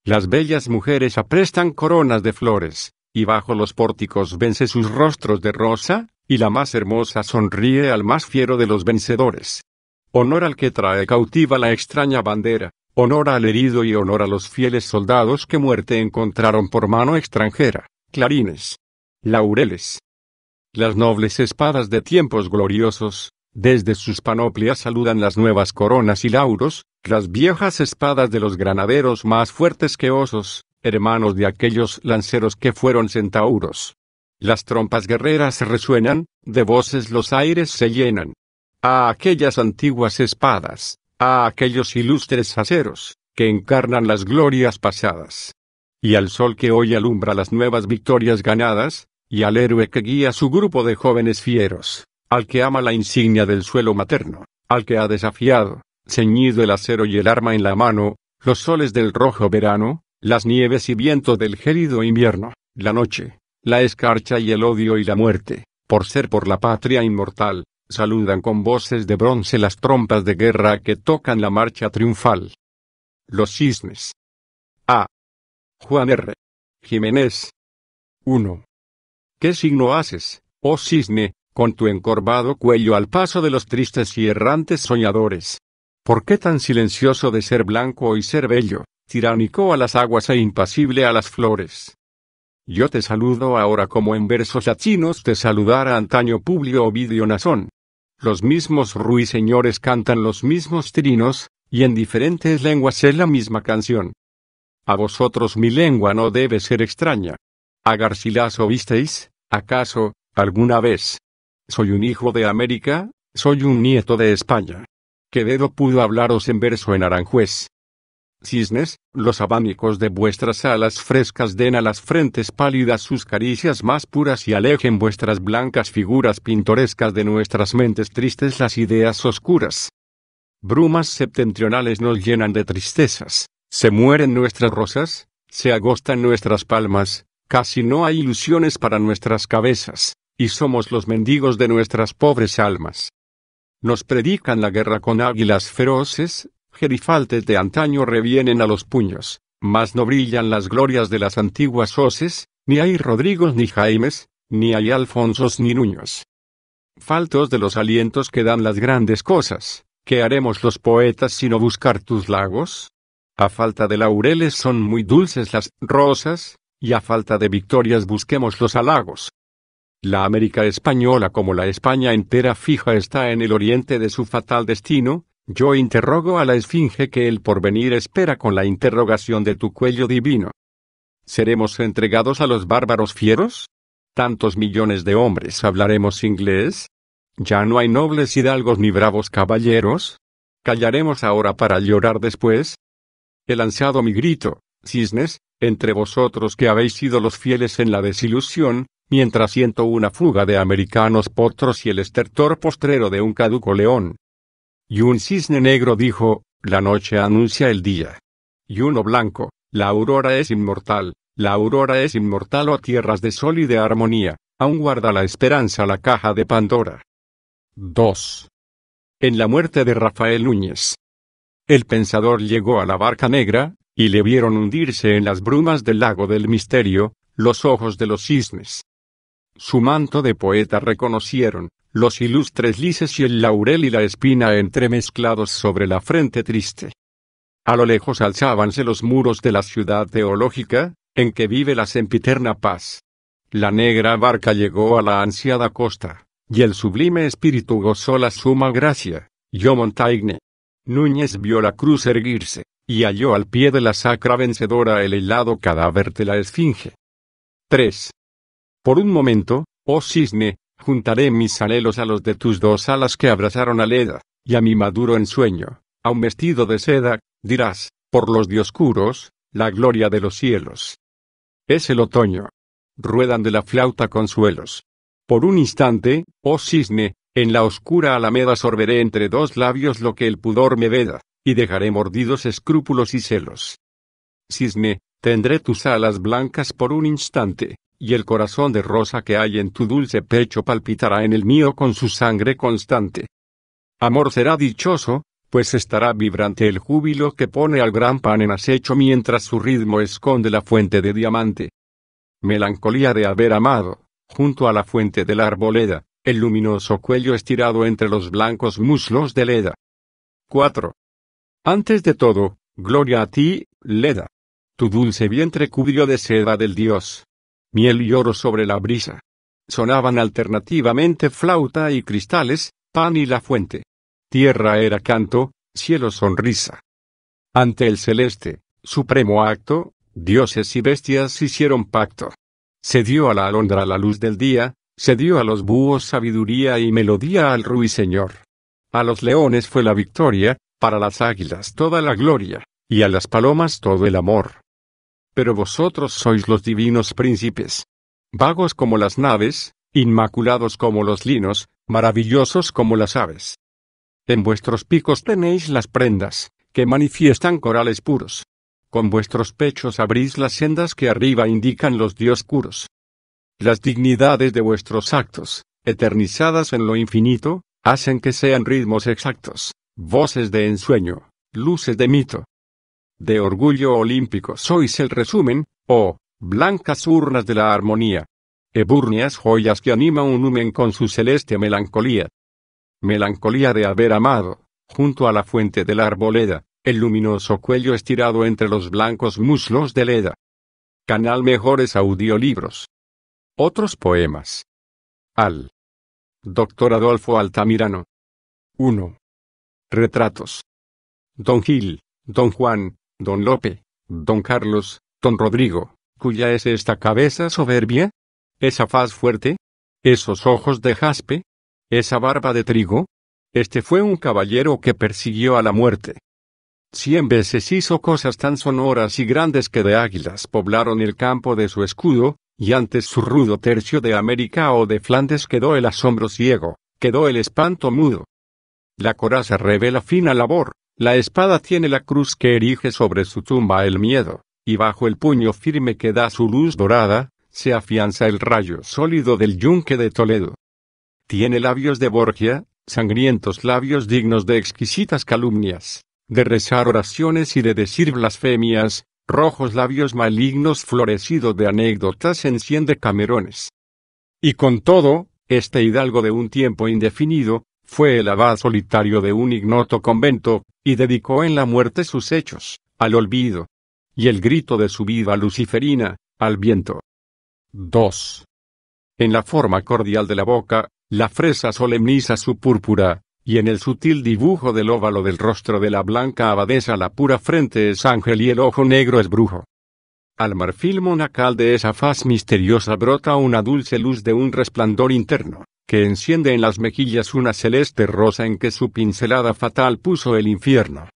Las bellas mujeres aprestan coronas de flores, y bajo los pórticos vence sus rostros de rosa, y la más hermosa sonríe al más fiero de los vencedores. Honor al que trae cautiva la extraña bandera, honor al herido y honor a los fieles soldados que muerte encontraron por mano extranjera, clarines, laureles. Las nobles espadas de tiempos gloriosos, desde sus panoplias saludan las nuevas coronas y lauros, las viejas espadas de los granaderos más fuertes que osos, hermanos de aquellos lanceros que fueron centauros. Las trompas guerreras resuenan, de voces los aires se llenan. A aquellas antiguas espadas, a aquellos ilustres aceros, que encarnan las glorias pasadas. Y al sol que hoy alumbra las nuevas victorias ganadas, y al héroe que guía su grupo de jóvenes fieros, al que ama la insignia del suelo materno, al que ha desafiado, ceñido el acero y el arma en la mano, los soles del rojo verano, las nieves y vientos del gélido invierno, la noche, la escarcha y el odio y la muerte, por ser por la patria inmortal, saludan con voces de bronce las trompas de guerra que tocan la marcha triunfal. Los cisnes. A. Juan R. Jiménez. 1. ¿Qué signo haces, oh cisne, con tu encorvado cuello al paso de los tristes y errantes soñadores. ¿Por qué tan silencioso de ser blanco y ser bello, tiránico a las aguas e impasible a las flores? Yo te saludo ahora como en versos latinos te saludara antaño Publio Ovidio Nazón. Los mismos ruiseñores cantan los mismos trinos, y en diferentes lenguas es la misma canción. A vosotros mi lengua no debe ser extraña. A Garcilaso visteis, acaso, alguna vez. Soy un hijo de América, soy un nieto de España. ¿Qué dedo pudo hablaros en verso en Aranjuez. Cisnes, los abanicos de vuestras alas frescas den a las frentes pálidas sus caricias más puras y alejen vuestras blancas figuras pintorescas de nuestras mentes tristes las ideas oscuras. Brumas septentrionales nos llenan de tristezas, se mueren nuestras rosas, se agostan nuestras palmas, casi no hay ilusiones para nuestras cabezas, y somos los mendigos de nuestras pobres almas. Nos predican la guerra con águilas feroces, gerifaltes de antaño revienen a los puños, mas no brillan las glorias de las antiguas hoces, ni hay Rodrigos ni Jaimes, ni hay Alfonsos ni Nuños. Faltos de los alientos que dan las grandes cosas, ¿qué haremos los poetas sino buscar tus lagos? A falta de laureles son muy dulces las rosas, y a falta de victorias busquemos los halagos. La América española como la España entera fija está en el oriente de su fatal destino, yo interrogo a la esfinge que el porvenir espera con la interrogación de tu cuello divino. ¿Seremos entregados a los bárbaros fieros? ¿Tantos millones de hombres hablaremos inglés? ¿Ya no hay nobles hidalgos ni bravos caballeros? ¿Callaremos ahora para llorar después? He lanzado mi grito, cisnes, entre vosotros que habéis sido los fieles en la desilusión, mientras siento una fuga de americanos potros y el estertor postrero de un caduco león. Y un cisne negro dijo, la noche anuncia el día. Y uno blanco, la aurora es inmortal, la aurora es inmortal o oh tierras de sol y de armonía, aún guarda la esperanza la caja de Pandora. 2. En la muerte de Rafael Núñez. El pensador llegó a la barca negra, y le vieron hundirse en las brumas del lago del misterio, los ojos de los cisnes su manto de poeta reconocieron, los ilustres lices y el laurel y la espina entremezclados sobre la frente triste. A lo lejos alzábanse los muros de la ciudad teológica, en que vive la sempiterna paz. La negra barca llegó a la ansiada costa, y el sublime espíritu gozó la suma gracia. Yo Montaigne. Núñez vio la cruz erguirse, y halló al pie de la sacra vencedora el helado cadáver de la esfinge. 3. Por un momento, oh cisne, juntaré mis anhelos a los de tus dos alas que abrazaron a Leda, y a mi maduro ensueño, a un vestido de seda, dirás, por los dioscuros, la gloria de los cielos. Es el otoño. Ruedan de la flauta consuelos. Por un instante, oh cisne, en la oscura alameda sorberé entre dos labios lo que el pudor me veda, y dejaré mordidos escrúpulos y celos. Cisne, tendré tus alas blancas por un instante, y el corazón de rosa que hay en tu dulce pecho palpitará en el mío con su sangre constante. Amor será dichoso, pues estará vibrante el júbilo que pone al gran pan en acecho mientras su ritmo esconde la fuente de diamante. Melancolía de haber amado, junto a la fuente de la arboleda, el luminoso cuello estirado entre los blancos muslos de Leda. 4. Antes de todo, gloria a ti, Leda. Tu dulce vientre cubrió de seda del dios miel y oro sobre la brisa. Sonaban alternativamente flauta y cristales, pan y la fuente. Tierra era canto, cielo sonrisa. Ante el celeste, supremo acto, dioses y bestias hicieron pacto. Se dio a la alondra la luz del día, se dio a los búhos sabiduría y melodía al ruiseñor. A los leones fue la victoria, para las águilas toda la gloria, y a las palomas todo el amor. Pero vosotros sois los divinos príncipes, vagos como las naves, inmaculados como los linos, maravillosos como las aves. En vuestros picos tenéis las prendas, que manifiestan corales puros. Con vuestros pechos abrís las sendas que arriba indican los dioscuros. Las dignidades de vuestros actos, eternizadas en lo infinito, hacen que sean ritmos exactos, voces de ensueño, luces de mito, de orgullo olímpico sois el resumen, oh, blancas urnas de la armonía. Eburneas joyas que anima un humen con su celeste melancolía. Melancolía de haber amado, junto a la fuente de la arboleda, el luminoso cuello estirado entre los blancos muslos de leda. Canal Mejores Audiolibros. Otros poemas. Al. Doctor Adolfo Altamirano. 1. Retratos. Don Gil, Don Juan, don Lope, don Carlos, don Rodrigo, cuya es esta cabeza soberbia? ¿Esa faz fuerte? ¿Esos ojos de jaspe? ¿Esa barba de trigo? Este fue un caballero que persiguió a la muerte. Cien veces hizo cosas tan sonoras y grandes que de águilas poblaron el campo de su escudo, y antes su rudo tercio de América o de Flandes quedó el asombro ciego, quedó el espanto mudo. La coraza revela fina labor, la espada tiene la cruz que erige sobre su tumba el miedo, y bajo el puño firme que da su luz dorada, se afianza el rayo sólido del yunque de Toledo. Tiene labios de Borgia, sangrientos labios dignos de exquisitas calumnias, de rezar oraciones y de decir blasfemias, rojos labios malignos florecidos de anécdotas enciende camerones. Y con todo, este hidalgo de un tiempo indefinido, fue el abad solitario de un ignoto convento, y dedicó en la muerte sus hechos, al olvido. Y el grito de su vida luciferina, al viento. 2. En la forma cordial de la boca, la fresa solemniza su púrpura, y en el sutil dibujo del óvalo del rostro de la blanca abadesa la pura frente es ángel y el ojo negro es brujo. Al marfil monacal de esa faz misteriosa brota una dulce luz de un resplandor interno, que enciende en las mejillas una celeste rosa en que su pincelada fatal puso el infierno.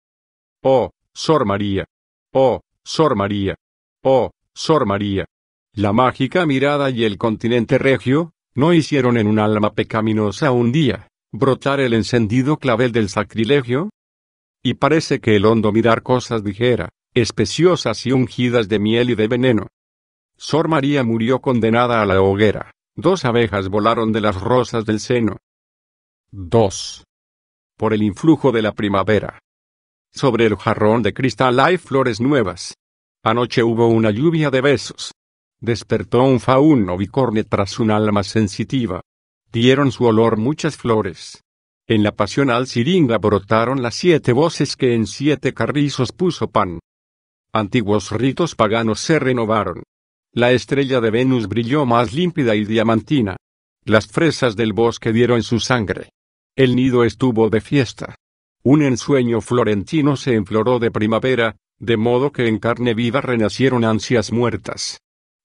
Oh, Sor María. Oh, Sor María. Oh, Sor María. La mágica mirada y el continente regio, no hicieron en un alma pecaminosa un día, brotar el encendido clavel del sacrilegio. Y parece que el hondo mirar cosas dijera, especiosas y ungidas de miel y de veneno. Sor María murió condenada a la hoguera. Dos abejas volaron de las rosas del seno. 2. Por el influjo de la primavera. Sobre el jarrón de cristal hay flores nuevas. Anoche hubo una lluvia de besos. Despertó un fauno bicorne tras un alma sensitiva. Dieron su olor muchas flores. En la pasional siringa brotaron las siete voces que en siete carrizos puso pan. Antiguos ritos paganos se renovaron. La estrella de Venus brilló más límpida y diamantina. Las fresas del bosque dieron su sangre. El nido estuvo de fiesta. Un ensueño florentino se enfloró de primavera, de modo que en carne viva renacieron ansias muertas.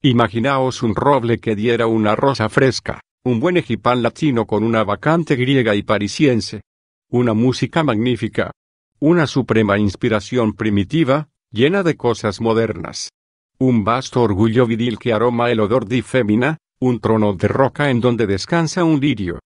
Imaginaos un roble que diera una rosa fresca, un buen egipán latino con una vacante griega y parisiense. Una música magnífica. Una suprema inspiración primitiva, llena de cosas modernas un vasto orgullo vidil que aroma el odor difémina, fémina, un trono de roca en donde descansa un lirio.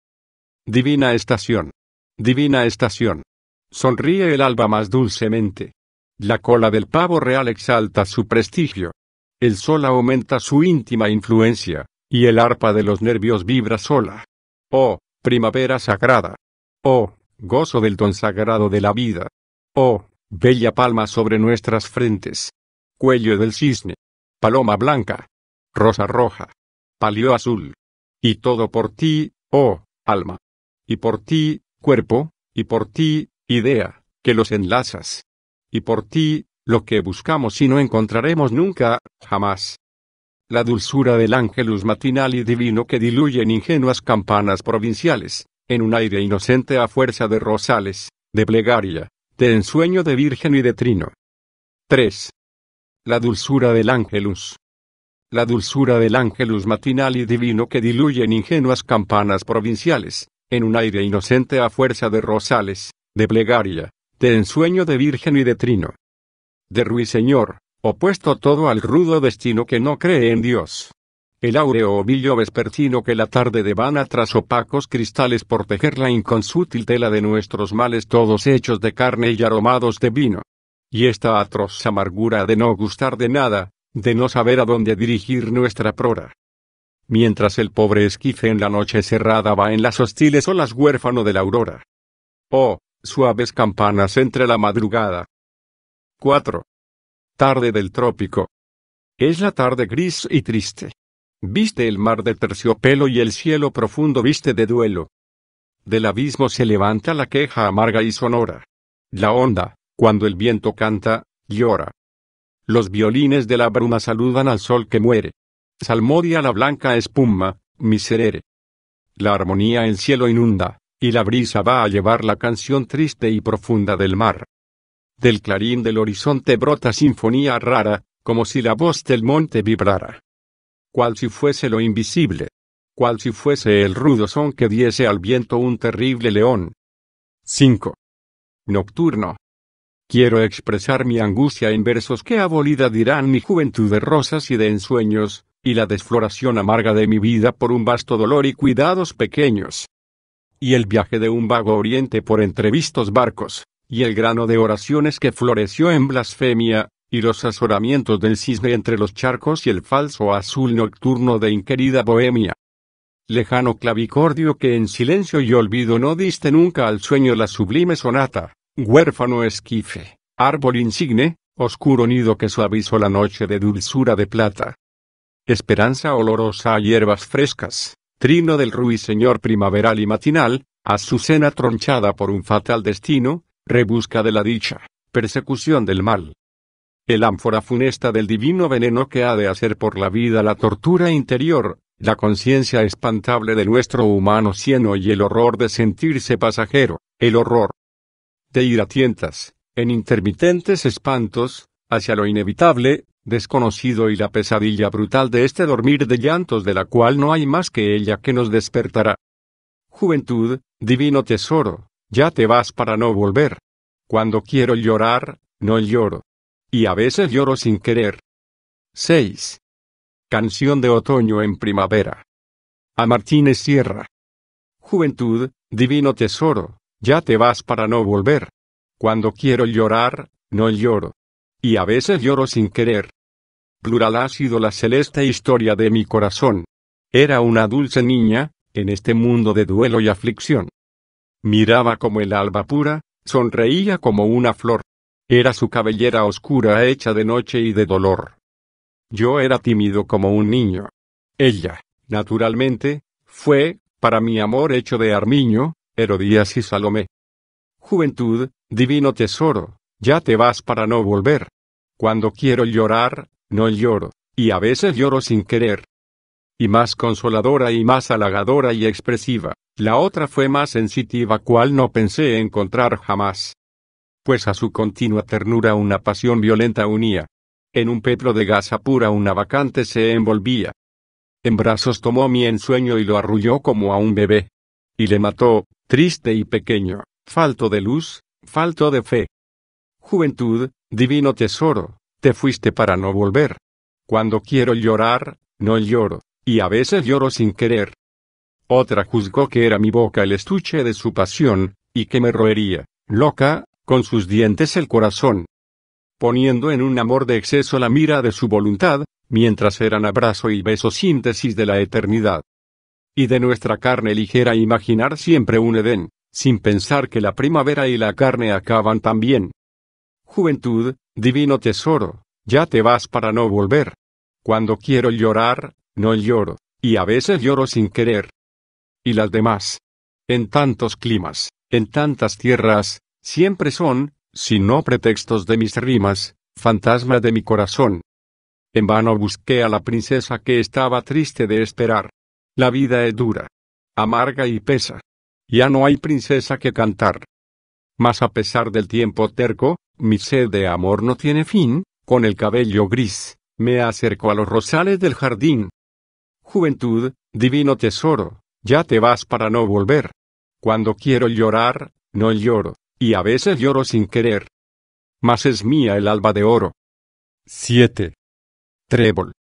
Divina estación. Divina estación. Sonríe el alba más dulcemente. La cola del pavo real exalta su prestigio. El sol aumenta su íntima influencia, y el arpa de los nervios vibra sola. Oh, primavera sagrada. Oh, gozo del don sagrado de la vida. Oh, bella palma sobre nuestras frentes. Cuello del cisne paloma blanca, rosa roja, palio azul. Y todo por ti, oh, alma. Y por ti, cuerpo, y por ti, idea, que los enlazas. Y por ti, lo que buscamos y no encontraremos nunca, jamás. La dulzura del ángelus matinal y divino que diluye en ingenuas campanas provinciales, en un aire inocente a fuerza de rosales, de plegaria, de ensueño de virgen y de trino. 3 la dulzura del ángelus. La dulzura del ángelus matinal y divino que diluye en ingenuas campanas provinciales, en un aire inocente a fuerza de rosales, de plegaria, de ensueño de virgen y de trino. De ruiseñor, opuesto todo al rudo destino que no cree en Dios. El áureo ovillo vespertino que la tarde devana tras opacos cristales por tejer la inconsútil tela de nuestros males todos hechos de carne y aromados de vino. Y esta atroz amargura de no gustar de nada, de no saber a dónde dirigir nuestra prora. Mientras el pobre esquife en la noche cerrada va en las hostiles olas huérfano de la aurora. Oh, suaves campanas entre la madrugada. 4. Tarde del trópico. Es la tarde gris y triste. Viste el mar de terciopelo y el cielo profundo viste de duelo. Del abismo se levanta la queja amarga y sonora. La onda, cuando el viento canta, llora. Los violines de la bruma saludan al sol que muere. Salmodia la blanca espuma, miserere. La armonía el cielo inunda, y la brisa va a llevar la canción triste y profunda del mar. Del clarín del horizonte brota sinfonía rara, como si la voz del monte vibrara. Cual si fuese lo invisible. Cual si fuese el rudo son que diese al viento un terrible león. 5. Nocturno. Quiero expresar mi angustia en versos que abolida dirán mi juventud de rosas y de ensueños, y la desfloración amarga de mi vida por un vasto dolor y cuidados pequeños. Y el viaje de un vago oriente por entrevistos barcos, y el grano de oraciones que floreció en blasfemia, y los azoramientos del cisne entre los charcos y el falso azul nocturno de inquerida bohemia. Lejano clavicordio que en silencio y olvido no diste nunca al sueño la sublime sonata Huérfano esquife, árbol insigne, oscuro nido que suavizó la noche de dulzura de plata. Esperanza olorosa a hierbas frescas, trino del ruiseñor primaveral y matinal, azucena tronchada por un fatal destino, rebusca de la dicha, persecución del mal. El ánfora funesta del divino veneno que ha de hacer por la vida la tortura interior, la conciencia espantable de nuestro humano cieno y el horror de sentirse pasajero, el horror, de ir a tientas, en intermitentes espantos, hacia lo inevitable, desconocido y la pesadilla brutal de este dormir de llantos de la cual no hay más que ella que nos despertará. Juventud, divino tesoro, ya te vas para no volver. Cuando quiero llorar, no lloro. Y a veces lloro sin querer. 6. Canción de otoño en primavera. A Martínez Sierra. Juventud, divino tesoro, ya te vas para no volver. Cuando quiero llorar, no lloro. Y a veces lloro sin querer. Plural ha sido la celeste historia de mi corazón. Era una dulce niña, en este mundo de duelo y aflicción. Miraba como el alba pura, sonreía como una flor. Era su cabellera oscura hecha de noche y de dolor. Yo era tímido como un niño. Ella, naturalmente, fue, para mi amor hecho de armiño, Herodías y Salomé. Juventud, divino tesoro, ya te vas para no volver. Cuando quiero llorar, no lloro, y a veces lloro sin querer. Y más consoladora y más halagadora y expresiva, la otra fue más sensitiva cual no pensé encontrar jamás. Pues a su continua ternura una pasión violenta unía. En un petro de gasa pura una vacante se envolvía. En brazos tomó mi ensueño y lo arrulló como a un bebé. Y le mató, triste y pequeño, falto de luz, falto de fe. Juventud, divino tesoro, te fuiste para no volver. Cuando quiero llorar, no lloro, y a veces lloro sin querer. Otra juzgó que era mi boca el estuche de su pasión, y que me roería, loca, con sus dientes el corazón. Poniendo en un amor de exceso la mira de su voluntad, mientras eran abrazo y beso síntesis de la eternidad y de nuestra carne ligera imaginar siempre un Edén, sin pensar que la primavera y la carne acaban también. Juventud, divino tesoro, ya te vas para no volver. Cuando quiero llorar, no lloro, y a veces lloro sin querer. Y las demás. En tantos climas, en tantas tierras, siempre son, si no pretextos de mis rimas, fantasma de mi corazón. En vano busqué a la princesa que estaba triste de esperar. La vida es dura, amarga y pesa. Ya no hay princesa que cantar. Mas a pesar del tiempo terco, mi sed de amor no tiene fin, con el cabello gris, me acerco a los rosales del jardín. Juventud, divino tesoro, ya te vas para no volver. Cuando quiero llorar, no lloro, y a veces lloro sin querer. Mas es mía el alba de oro. 7. Trébol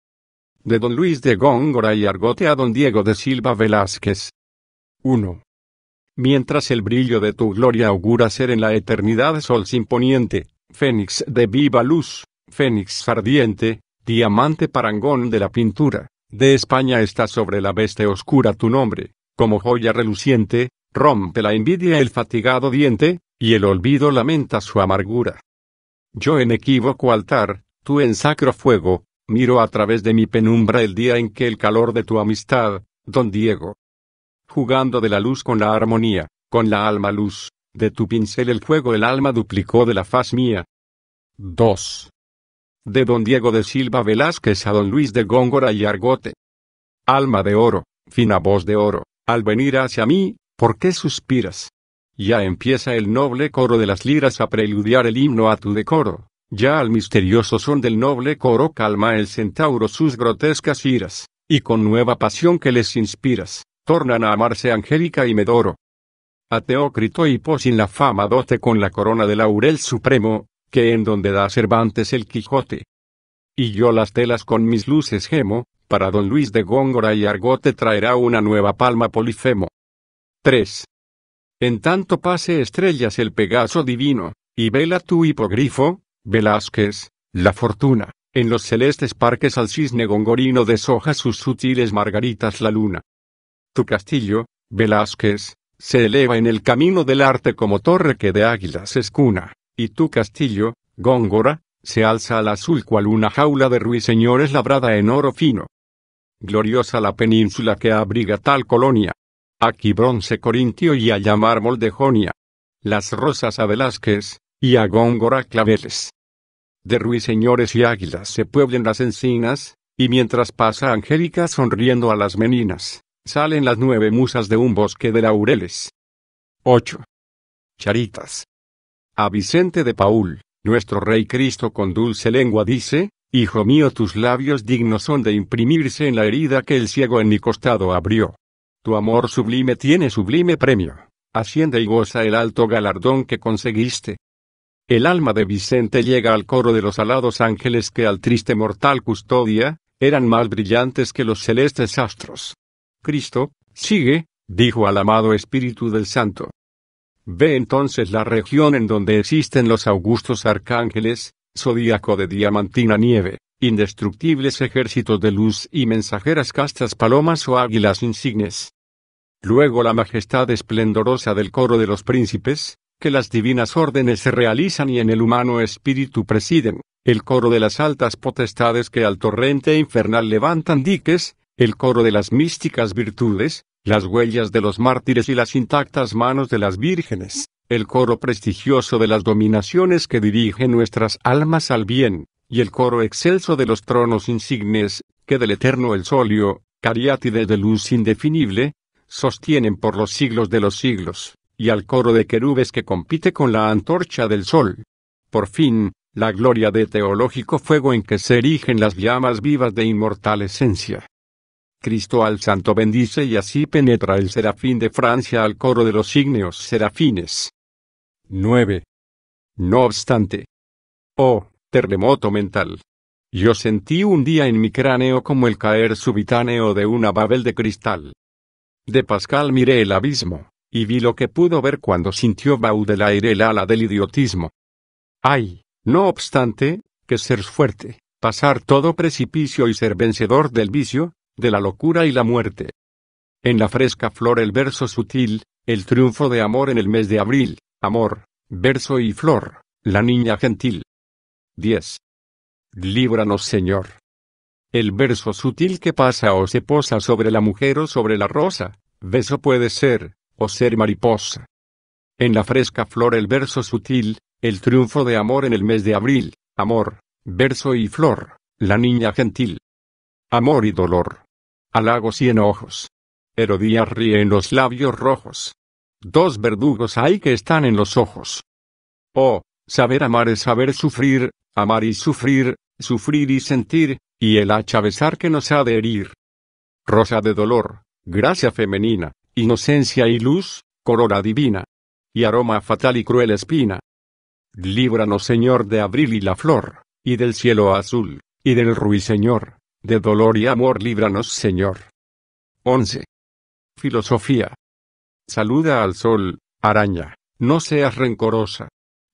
de don Luis de Góngora y Argote a don Diego de Silva Velázquez. 1. Mientras el brillo de tu gloria augura ser en la eternidad sol sin poniente, fénix de viva luz, fénix ardiente, diamante parangón de la pintura, de España está sobre la veste oscura tu nombre, como joya reluciente, rompe la envidia el fatigado diente, y el olvido lamenta su amargura. Yo en equívoco altar, tú en sacro fuego, Miro a través de mi penumbra el día en que el calor de tu amistad, don Diego, jugando de la luz con la armonía, con la alma luz, de tu pincel el fuego el alma duplicó de la faz mía. 2. De don Diego de Silva Velázquez a don Luis de Góngora y Argote. Alma de oro, fina voz de oro, al venir hacia mí, ¿por qué suspiras? Ya empieza el noble coro de las liras a preludiar el himno a tu decoro. Ya al misterioso son del noble coro calma el centauro sus grotescas iras, y con nueva pasión que les inspiras, tornan a amarse Angélica y Medoro. A Teócrito y sin la fama dote con la corona de laurel supremo, que en donde da Cervantes el Quijote. Y yo las telas con mis luces gemo, para don Luis de Góngora y Argote traerá una nueva palma Polifemo. 3. En tanto pase estrellas el Pegaso divino, y vela tu hipogrifo, Velázquez, la fortuna, en los celestes parques al cisne gongorino deshoja sus sutiles margaritas la luna. Tu castillo, Velázquez, se eleva en el camino del arte como torre que de águilas es cuna, y tu castillo, Góngora, se alza al azul cual una jaula de ruiseñores labrada en oro fino. Gloriosa la península que abriga tal colonia. Aquí bronce corintio y allá mármol de Jonia. Las rosas a Velázquez, y a Góngora claveles de ruiseñores y águilas se pueblen las encinas, y mientras pasa Angélica sonriendo a las meninas, salen las nueve musas de un bosque de laureles. 8. Charitas. A Vicente de Paul, nuestro Rey Cristo con dulce lengua dice, Hijo mío, tus labios dignos son de imprimirse en la herida que el ciego en mi costado abrió. Tu amor sublime tiene sublime premio. Asciende y goza el alto galardón que conseguiste. El alma de Vicente llega al coro de los alados ángeles que al triste mortal custodia, eran más brillantes que los celestes astros. Cristo, sigue, dijo al amado Espíritu del Santo. Ve entonces la región en donde existen los augustos arcángeles, zodíaco de diamantina nieve, indestructibles ejércitos de luz y mensajeras castas palomas o águilas insignes. Luego la majestad esplendorosa del coro de los príncipes, que las divinas órdenes se realizan y en el humano espíritu presiden, el coro de las altas potestades que al torrente infernal levantan diques, el coro de las místicas virtudes, las huellas de los mártires y las intactas manos de las vírgenes, el coro prestigioso de las dominaciones que dirigen nuestras almas al bien, y el coro excelso de los tronos insignes, que del eterno el solio, cariátides de luz indefinible, sostienen por los siglos de los siglos y al coro de querubes que compite con la antorcha del sol. Por fin, la gloria de teológico fuego en que se erigen las llamas vivas de inmortal esencia. Cristo al santo bendice y así penetra el serafín de Francia al coro de los ígneos serafines. 9. No obstante. Oh, terremoto mental. Yo sentí un día en mi cráneo como el caer subitáneo de una babel de cristal. De Pascal miré el abismo. Y vi lo que pudo ver cuando sintió aire el ala del idiotismo. Hay, no obstante, que ser fuerte, pasar todo precipicio y ser vencedor del vicio, de la locura y la muerte. En la fresca flor el verso sutil, el triunfo de amor en el mes de abril, amor, verso y flor, la niña gentil. 10. Líbranos Señor. El verso sutil que pasa o se posa sobre la mujer o sobre la rosa, beso puede ser, o ser mariposa. En la fresca flor el verso sutil, el triunfo de amor en el mes de abril, amor, verso y flor, la niña gentil. Amor y dolor. Halagos y enojos. Herodía ríe en los labios rojos. Dos verdugos hay que están en los ojos. Oh, saber amar es saber sufrir, amar y sufrir, sufrir y sentir, y el hacha besar que nos ha de herir. Rosa de dolor, gracia femenina, inocencia y luz, corona divina. Y aroma fatal y cruel espina. Líbranos Señor de abril y la flor, y del cielo azul, y del ruiseñor, de dolor y amor líbranos Señor. 11. Filosofía. Saluda al sol, araña, no seas rencorosa.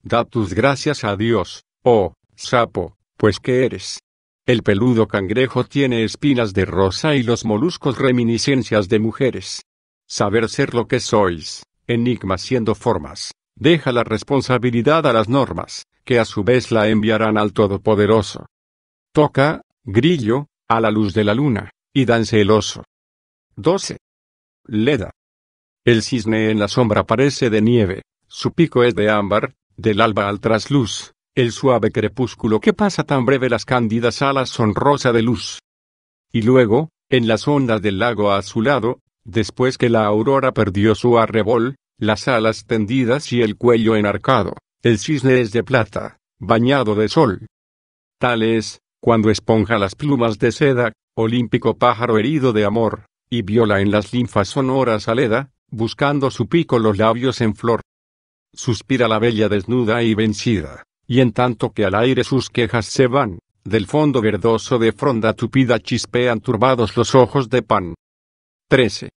Da tus gracias a Dios, oh, sapo, pues que eres. El peludo cangrejo tiene espinas de rosa y los moluscos reminiscencias de mujeres. Saber ser lo que sois, enigma siendo formas, deja la responsabilidad a las normas, que a su vez la enviarán al Todopoderoso. Toca, grillo, a la luz de la luna, y dance el oso. 12. Leda. El cisne en la sombra parece de nieve, su pico es de ámbar, del alba al trasluz, el suave crepúsculo que pasa tan breve las cándidas alas sonrosa de luz. Y luego, en las ondas del lago azulado, Después que la aurora perdió su arrebol, las alas tendidas y el cuello enarcado, el cisne es de plata, bañado de sol. Tal es, cuando esponja las plumas de seda, olímpico pájaro herido de amor, y viola en las linfas sonoras aleda, buscando su pico los labios en flor. Suspira la bella desnuda y vencida, y en tanto que al aire sus quejas se van, del fondo verdoso de fronda tupida chispean turbados los ojos de pan. 13.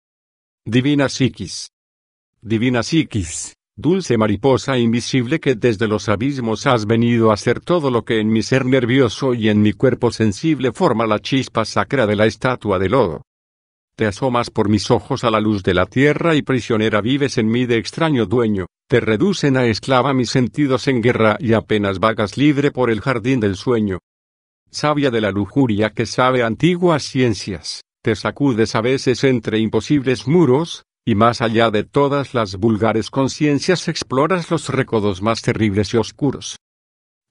Divina Psiquis. Divina Psiquis, dulce mariposa invisible que desde los abismos has venido a ser todo lo que en mi ser nervioso y en mi cuerpo sensible forma la chispa sacra de la estatua de lodo. Te asomas por mis ojos a la luz de la tierra y prisionera vives en mí de extraño dueño, te reducen a esclava mis sentidos en guerra y apenas vagas libre por el jardín del sueño. Sabia de la lujuria que sabe antiguas ciencias, te sacudes a veces entre imposibles muros, y más allá de todas las vulgares conciencias exploras los recodos más terribles y oscuros.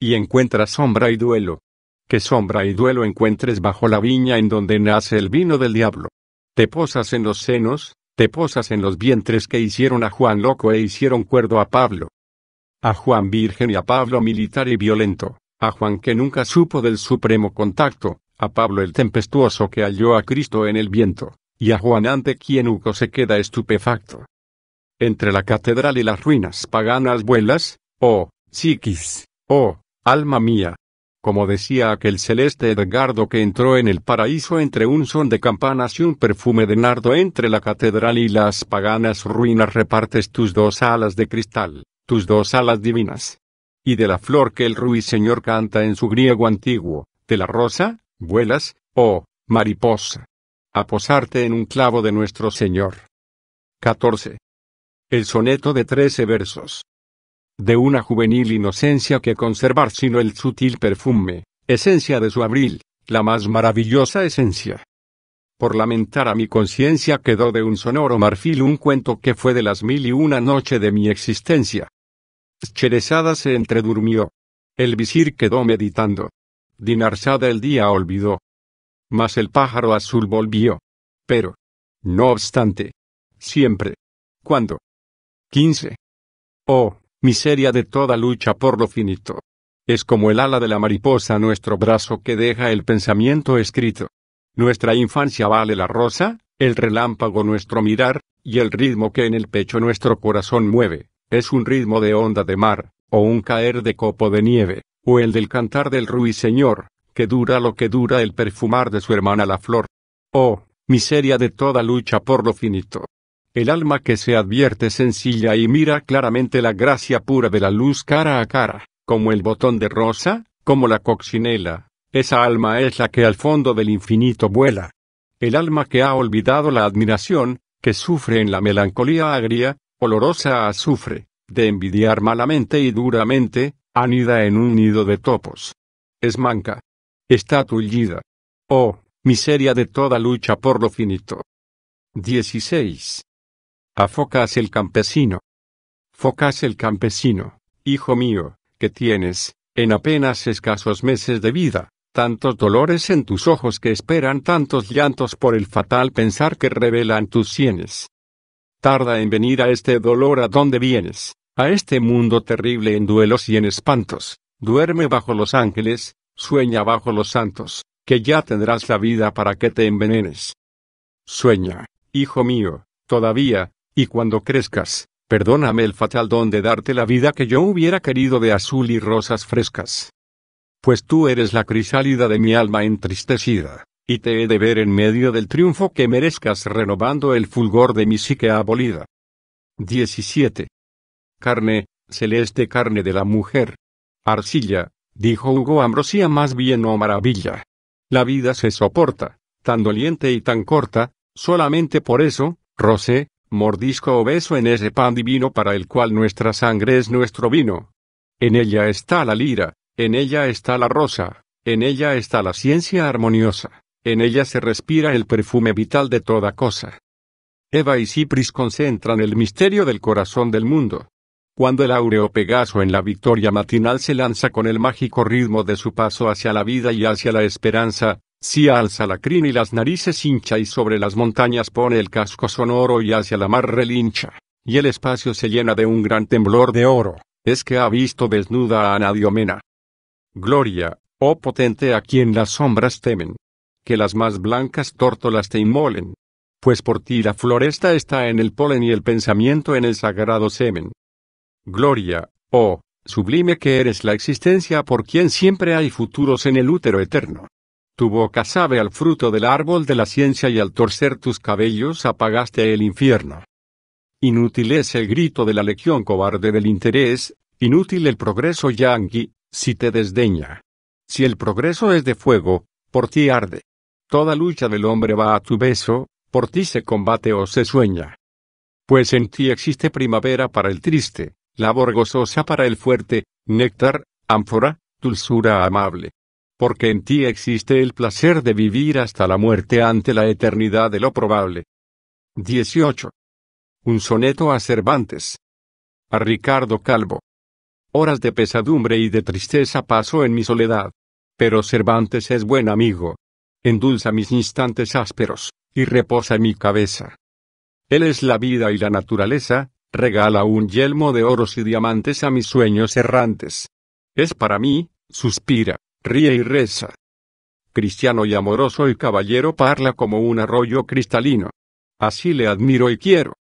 Y encuentras sombra y duelo. Que sombra y duelo encuentres bajo la viña en donde nace el vino del diablo. Te posas en los senos, te posas en los vientres que hicieron a Juan loco e hicieron cuerdo a Pablo. A Juan virgen y a Pablo militar y violento, a Juan que nunca supo del supremo contacto, a Pablo el tempestuoso que halló a Cristo en el viento, y a Juan ante quien Hugo se queda estupefacto. Entre la catedral y las ruinas paganas vuelas, oh, psiquis, oh, alma mía. Como decía aquel celeste Edgardo que entró en el paraíso entre un son de campanas y un perfume de nardo entre la catedral y las paganas ruinas repartes tus dos alas de cristal, tus dos alas divinas. Y de la flor que el ruiseñor canta en su griego antiguo, de la rosa, vuelas, oh, mariposa, a posarte en un clavo de nuestro Señor. 14. El soneto de trece versos. De una juvenil inocencia que conservar sino el sutil perfume, esencia de su abril, la más maravillosa esencia. Por lamentar a mi conciencia quedó de un sonoro marfil un cuento que fue de las mil y una noche de mi existencia. Cherezada se entredurmió. El visir quedó meditando. Dinarsada el día olvidó. Mas el pájaro azul volvió. Pero, no obstante, siempre. ¿Cuándo? 15. Oh, miseria de toda lucha por lo finito. Es como el ala de la mariposa nuestro brazo que deja el pensamiento escrito. Nuestra infancia vale la rosa, el relámpago nuestro mirar, y el ritmo que en el pecho nuestro corazón mueve, es un ritmo de onda de mar, o un caer de copo de nieve. O el del cantar del ruiseñor, que dura lo que dura el perfumar de su hermana la flor. Oh, miseria de toda lucha por lo finito. El alma que se advierte sencilla y mira claramente la gracia pura de la luz cara a cara, como el botón de rosa, como la coccinela, esa alma es la que al fondo del infinito vuela. El alma que ha olvidado la admiración, que sufre en la melancolía agria, olorosa a azufre, de envidiar malamente y duramente, Anida en un nido de topos. Es manca. Está tullida. Oh, miseria de toda lucha por lo finito. 16. Afocas el campesino. Focas el campesino, hijo mío, que tienes, en apenas escasos meses de vida, tantos dolores en tus ojos que esperan tantos llantos por el fatal pensar que revelan tus sienes. Tarda en venir a este dolor a donde vienes, a este mundo terrible en duelos y en espantos, duerme bajo los ángeles, sueña bajo los santos, que ya tendrás la vida para que te envenenes. Sueña, hijo mío, todavía, y cuando crezcas, perdóname el fatal don de darte la vida que yo hubiera querido de azul y rosas frescas. Pues tú eres la crisálida de mi alma entristecida, y te he de ver en medio del triunfo que merezcas renovando el fulgor de mi psique abolida. 17 carne, celeste carne de la mujer. Arcilla, dijo Hugo Ambrosía más bien o oh, maravilla. La vida se soporta, tan doliente y tan corta, solamente por eso, rosé, mordisco o beso en ese pan divino para el cual nuestra sangre es nuestro vino. En ella está la lira, en ella está la rosa, en ella está la ciencia armoniosa, en ella se respira el perfume vital de toda cosa. Eva y Cipris concentran el misterio del corazón del mundo. Cuando el áureo Pegaso en la victoria matinal se lanza con el mágico ritmo de su paso hacia la vida y hacia la esperanza, si alza la crin y las narices hincha y sobre las montañas pone el casco sonoro y hacia la mar relincha, y el espacio se llena de un gran temblor de oro, es que ha visto desnuda a Anadiomena. Gloria, oh potente a quien las sombras temen. Que las más blancas tórtolas te inmolen. Pues por ti la floresta está en el polen y el pensamiento en el sagrado semen. Gloria, oh, sublime que eres la existencia por quien siempre hay futuros en el útero eterno. Tu boca sabe al fruto del árbol de la ciencia y al torcer tus cabellos apagaste el infierno. Inútil es el grito de la lección cobarde del interés, inútil el progreso yangui, si te desdeña. Si el progreso es de fuego, por ti arde. Toda lucha del hombre va a tu beso, por ti se combate o se sueña. Pues en ti existe primavera para el triste, labor gozosa para el fuerte, néctar, ánfora, dulzura amable. Porque en ti existe el placer de vivir hasta la muerte ante la eternidad de lo probable. 18. Un soneto a Cervantes. A Ricardo Calvo. Horas de pesadumbre y de tristeza paso en mi soledad. Pero Cervantes es buen amigo. Endulza mis instantes ásperos, y reposa mi cabeza. Él es la vida y la naturaleza, regala un yelmo de oros y diamantes a mis sueños errantes. Es para mí, suspira, ríe y reza. Cristiano y amoroso y caballero parla como un arroyo cristalino. Así le admiro y quiero.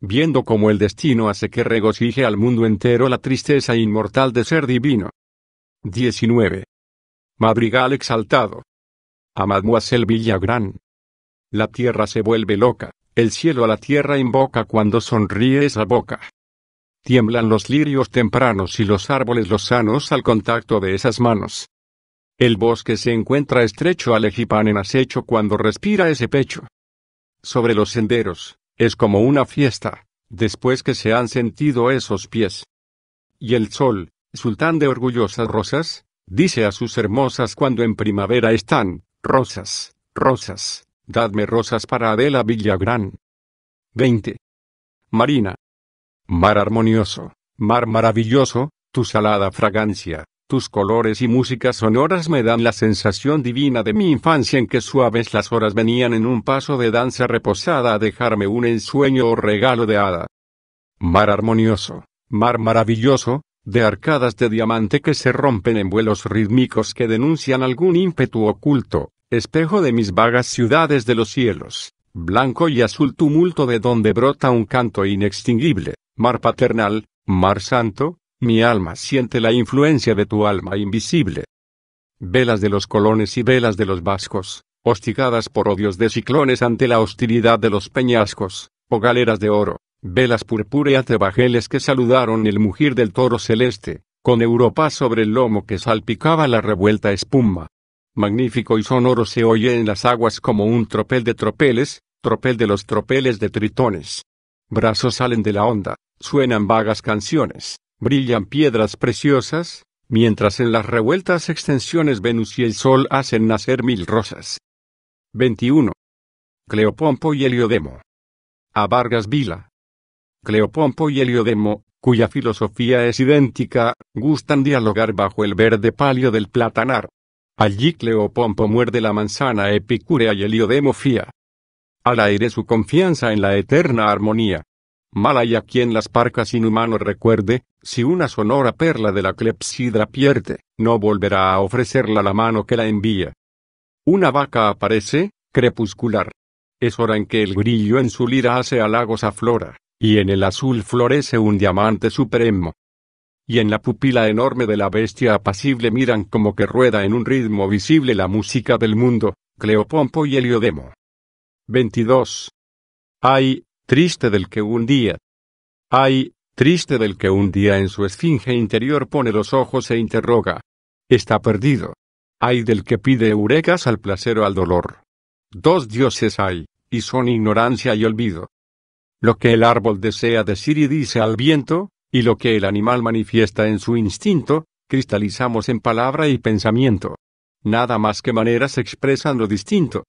Viendo cómo el destino hace que regocije al mundo entero la tristeza inmortal de ser divino. 19. Madrigal exaltado. A Mademoiselle Villagrán. La tierra se vuelve loca, el cielo a la tierra invoca cuando sonríe esa boca. Tiemblan los lirios tempranos y los árboles lozanos al contacto de esas manos. El bosque se encuentra estrecho al egipán en acecho cuando respira ese pecho. Sobre los senderos, es como una fiesta, después que se han sentido esos pies. Y el sol, sultán de orgullosas rosas, dice a sus hermosas cuando en primavera están, rosas, rosas, Dadme rosas para Adela Villagrán. 20. Marina. Mar armonioso, mar maravilloso, tu salada fragancia, tus colores y músicas sonoras me dan la sensación divina de mi infancia en que suaves las horas venían en un paso de danza reposada a dejarme un ensueño o regalo de hada. Mar armonioso, mar maravilloso, de arcadas de diamante que se rompen en vuelos rítmicos que denuncian algún ímpetu oculto, espejo de mis vagas ciudades de los cielos, blanco y azul tumulto de donde brota un canto inextinguible, mar paternal, mar santo, mi alma siente la influencia de tu alma invisible. Velas de los colones y velas de los vascos, hostigadas por odios de ciclones ante la hostilidad de los peñascos, o galeras de oro, velas purpúreas de bajeles que saludaron el mugir del toro celeste, con Europa sobre el lomo que salpicaba la revuelta espuma, magnífico y sonoro se oye en las aguas como un tropel de tropeles, tropel de los tropeles de tritones. Brazos salen de la onda, suenan vagas canciones, brillan piedras preciosas, mientras en las revueltas extensiones Venus y el Sol hacen nacer mil rosas. 21. Cleopompo y Heliodemo. A Vargas Vila. Cleopompo y Heliodemo, cuya filosofía es idéntica, gustan dialogar bajo el verde palio del platanar, Allí Cleopompo muerde la manzana epicúrea y Heliodemo fía. Al aire su confianza en la eterna armonía. Mal hay a quien las parcas inhumanos recuerde, si una sonora perla de la clepsidra pierde, no volverá a ofrecerla la mano que la envía. Una vaca aparece, crepuscular. Es hora en que el grillo en su lira hace halagos a flora, y en el azul florece un diamante supremo y en la pupila enorme de la bestia apacible miran como que rueda en un ritmo visible la música del mundo, Cleopompo y Heliodemo. 22. Ay, triste del que un día. Ay, triste del que un día en su esfinge interior pone los ojos e interroga. Está perdido. Ay del que pide eurekas al placer o al dolor. Dos dioses hay, y son ignorancia y olvido. Lo que el árbol desea decir y dice al viento, y lo que el animal manifiesta en su instinto, cristalizamos en palabra y pensamiento. Nada más que maneras expresan lo distinto.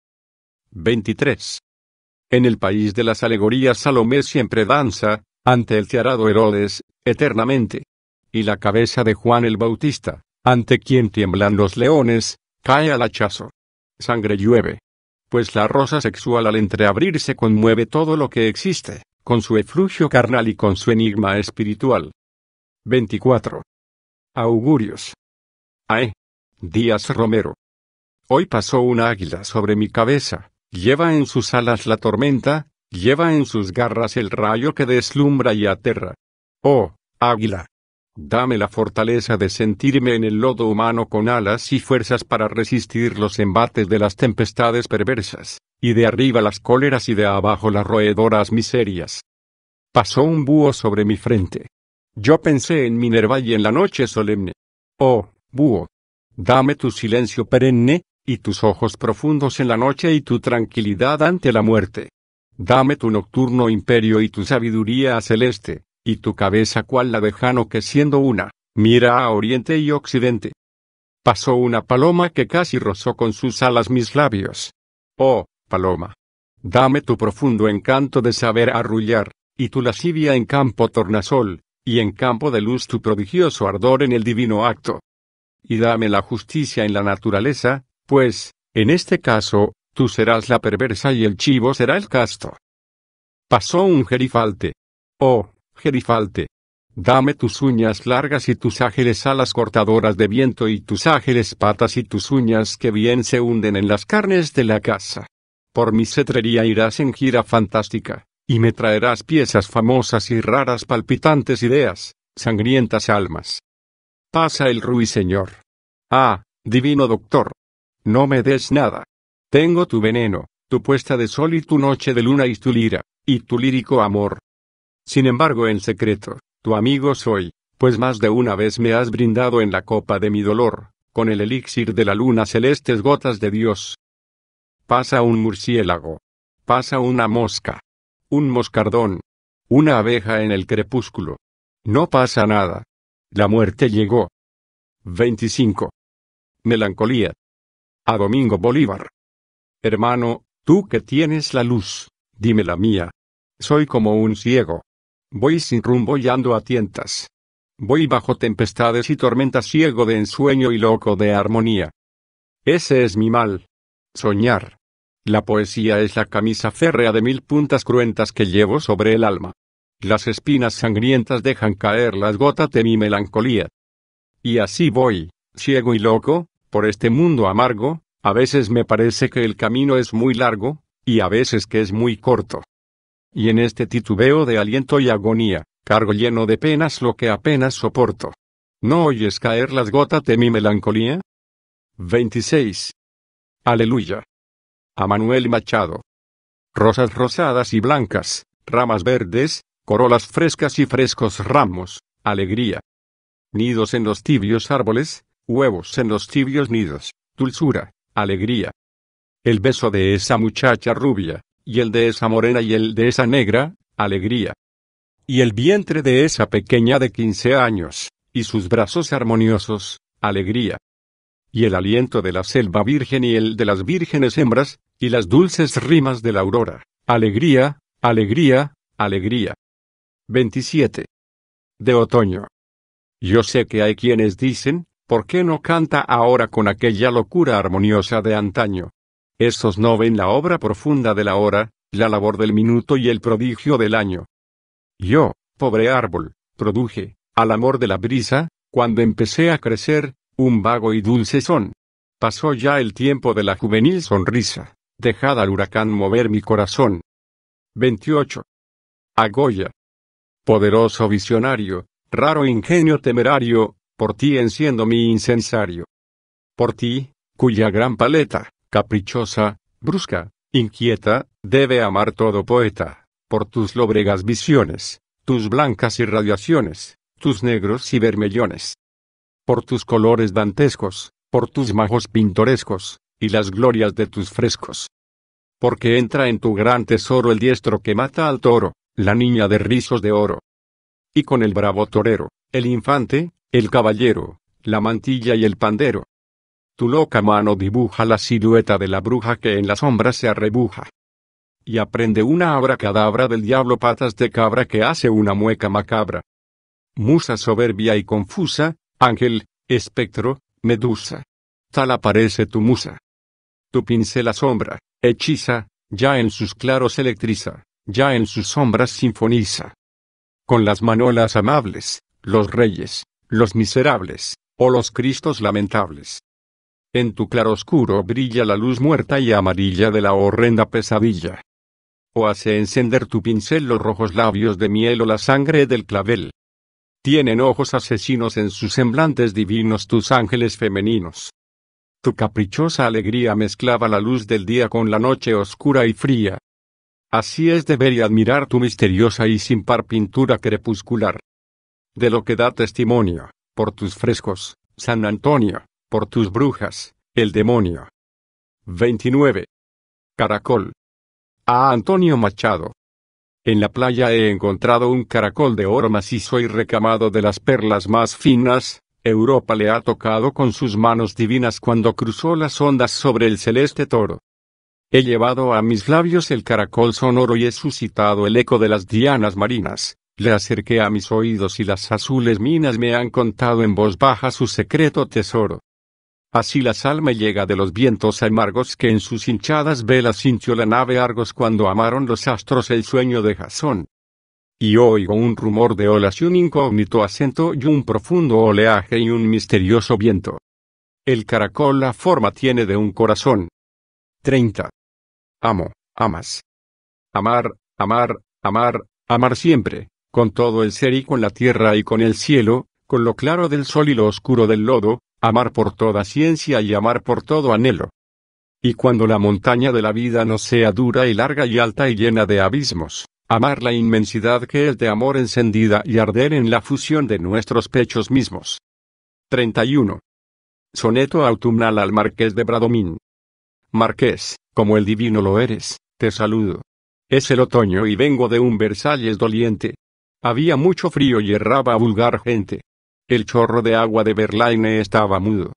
23. En el país de las alegorías Salomé siempre danza, ante el tiarado Herodes, eternamente. Y la cabeza de Juan el Bautista, ante quien tiemblan los leones, cae al hachazo. Sangre llueve. Pues la rosa sexual al entreabrirse conmueve todo lo que existe con su eflujo carnal y con su enigma espiritual. 24. Augurios. ¡Ay! Díaz Romero. Hoy pasó un águila sobre mi cabeza, lleva en sus alas la tormenta, lleva en sus garras el rayo que deslumbra y aterra. Oh, águila. Dame la fortaleza de sentirme en el lodo humano con alas y fuerzas para resistir los embates de las tempestades perversas y de arriba las cóleras y de abajo las roedoras miserias. Pasó un búho sobre mi frente. Yo pensé en Minerva y en la noche solemne. Oh, búho, dame tu silencio perenne, y tus ojos profundos en la noche y tu tranquilidad ante la muerte. Dame tu nocturno imperio y tu sabiduría celeste, y tu cabeza cual la de que siendo una, mira a oriente y occidente. Pasó una paloma que casi rozó con sus alas mis labios. Oh, paloma. Dame tu profundo encanto de saber arrullar, y tu lascivia en campo tornasol, y en campo de luz tu prodigioso ardor en el divino acto. Y dame la justicia en la naturaleza, pues, en este caso, tú serás la perversa y el chivo será el casto. Pasó un gerifalte. Oh, gerifalte. Dame tus uñas largas y tus ágiles alas cortadoras de viento y tus ágiles patas y tus uñas que bien se hunden en las carnes de la casa por mi cetrería irás en gira fantástica, y me traerás piezas famosas y raras palpitantes ideas, sangrientas almas. Pasa el ruiseñor. Ah, divino doctor. No me des nada. Tengo tu veneno, tu puesta de sol y tu noche de luna y tu lira, y tu lírico amor. Sin embargo, en secreto, tu amigo soy, pues más de una vez me has brindado en la copa de mi dolor, con el elixir de la luna celestes gotas de Dios, Pasa un murciélago. Pasa una mosca. Un moscardón. Una abeja en el crepúsculo. No pasa nada. La muerte llegó. 25. Melancolía. A Domingo Bolívar. Hermano, tú que tienes la luz, dime la mía. Soy como un ciego. Voy sin rumbo y ando a tientas. Voy bajo tempestades y tormentas ciego de ensueño y loco de armonía. Ese es mi mal. Soñar. La poesía es la camisa férrea de mil puntas cruentas que llevo sobre el alma. Las espinas sangrientas dejan caer las gotas de mi melancolía. Y así voy, ciego y loco, por este mundo amargo, a veces me parece que el camino es muy largo, y a veces que es muy corto. Y en este titubeo de aliento y agonía, cargo lleno de penas lo que apenas soporto. ¿No oyes caer las gotas de mi melancolía? 26. Aleluya a Manuel Machado. Rosas rosadas y blancas, ramas verdes, corolas frescas y frescos ramos, alegría. Nidos en los tibios árboles, huevos en los tibios nidos, dulzura, alegría. El beso de esa muchacha rubia, y el de esa morena y el de esa negra, alegría. Y el vientre de esa pequeña de quince años, y sus brazos armoniosos, alegría. Y el aliento de la selva virgen y el de las vírgenes hembras, y las dulces rimas de la aurora. Alegría, alegría, alegría. 27. De otoño. Yo sé que hay quienes dicen, ¿por qué no canta ahora con aquella locura armoniosa de antaño? Esos no ven la obra profunda de la hora, la labor del minuto y el prodigio del año. Yo, pobre árbol, produje, al amor de la brisa, cuando empecé a crecer, un vago y dulce son. Pasó ya el tiempo de la juvenil sonrisa. Dejad al huracán mover mi corazón. 28. Agoya. Poderoso visionario, raro ingenio temerario, por ti enciendo mi incensario. Por ti, cuya gran paleta, caprichosa, brusca, inquieta, debe amar todo poeta, por tus lobregas visiones, tus blancas irradiaciones, tus negros y bermellones. Por tus colores dantescos, por tus majos pintorescos, y las glorias de tus frescos. Porque entra en tu gran tesoro el diestro que mata al toro, la niña de rizos de oro. Y con el bravo torero, el infante, el caballero, la mantilla y el pandero. Tu loca mano dibuja la silueta de la bruja que en la sombra se arrebuja. Y aprende una abracadabra del diablo patas de cabra que hace una mueca macabra. Musa soberbia y confusa, ángel, espectro, medusa. Tal aparece tu musa. Tu pincel asombra, hechiza, ya en sus claros electriza, ya en sus sombras sinfoniza. Con las manolas amables, los reyes, los miserables, o los cristos lamentables. En tu claroscuro brilla la luz muerta y amarilla de la horrenda pesadilla. O hace encender tu pincel los rojos labios de miel o la sangre del clavel. Tienen ojos asesinos en sus semblantes divinos tus ángeles femeninos. Tu caprichosa alegría mezclaba la luz del día con la noche oscura y fría. Así es de ver y admirar tu misteriosa y sin par pintura crepuscular. De lo que da testimonio, por tus frescos, San Antonio, por tus brujas, el demonio. 29. Caracol. A Antonio Machado. En la playa he encontrado un caracol de oro macizo y recamado de las perlas más finas, Europa le ha tocado con sus manos divinas cuando cruzó las ondas sobre el celeste toro. He llevado a mis labios el caracol sonoro y he suscitado el eco de las dianas marinas. Le acerqué a mis oídos y las azules minas me han contado en voz baja su secreto tesoro. Así la sal me llega de los vientos amargos que en sus hinchadas velas sintió la nave Argos cuando amaron los astros el sueño de Jasón y oigo un rumor de olas y un incógnito acento y un profundo oleaje y un misterioso viento. El caracol la forma tiene de un corazón. 30. Amo, amas. Amar, amar, amar, amar siempre, con todo el ser y con la tierra y con el cielo, con lo claro del sol y lo oscuro del lodo, amar por toda ciencia y amar por todo anhelo. Y cuando la montaña de la vida no sea dura y larga y alta y llena de abismos, amar la inmensidad que es de amor encendida y arder en la fusión de nuestros pechos mismos. 31. Soneto autumnal al Marqués de Bradomín. Marqués, como el divino lo eres, te saludo. Es el otoño y vengo de un Versalles doliente. Había mucho frío y erraba a vulgar gente. El chorro de agua de Berlaine estaba mudo.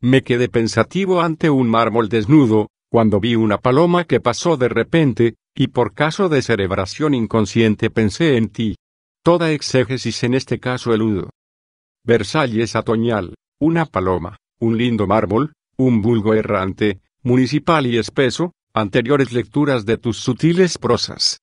Me quedé pensativo ante un mármol desnudo, cuando vi una paloma que pasó de repente, y por caso de cerebración inconsciente pensé en ti. Toda exégesis en este caso eludo. Versalles atoñal, una paloma, un lindo mármol, un vulgo errante, municipal y espeso, anteriores lecturas de tus sutiles prosas.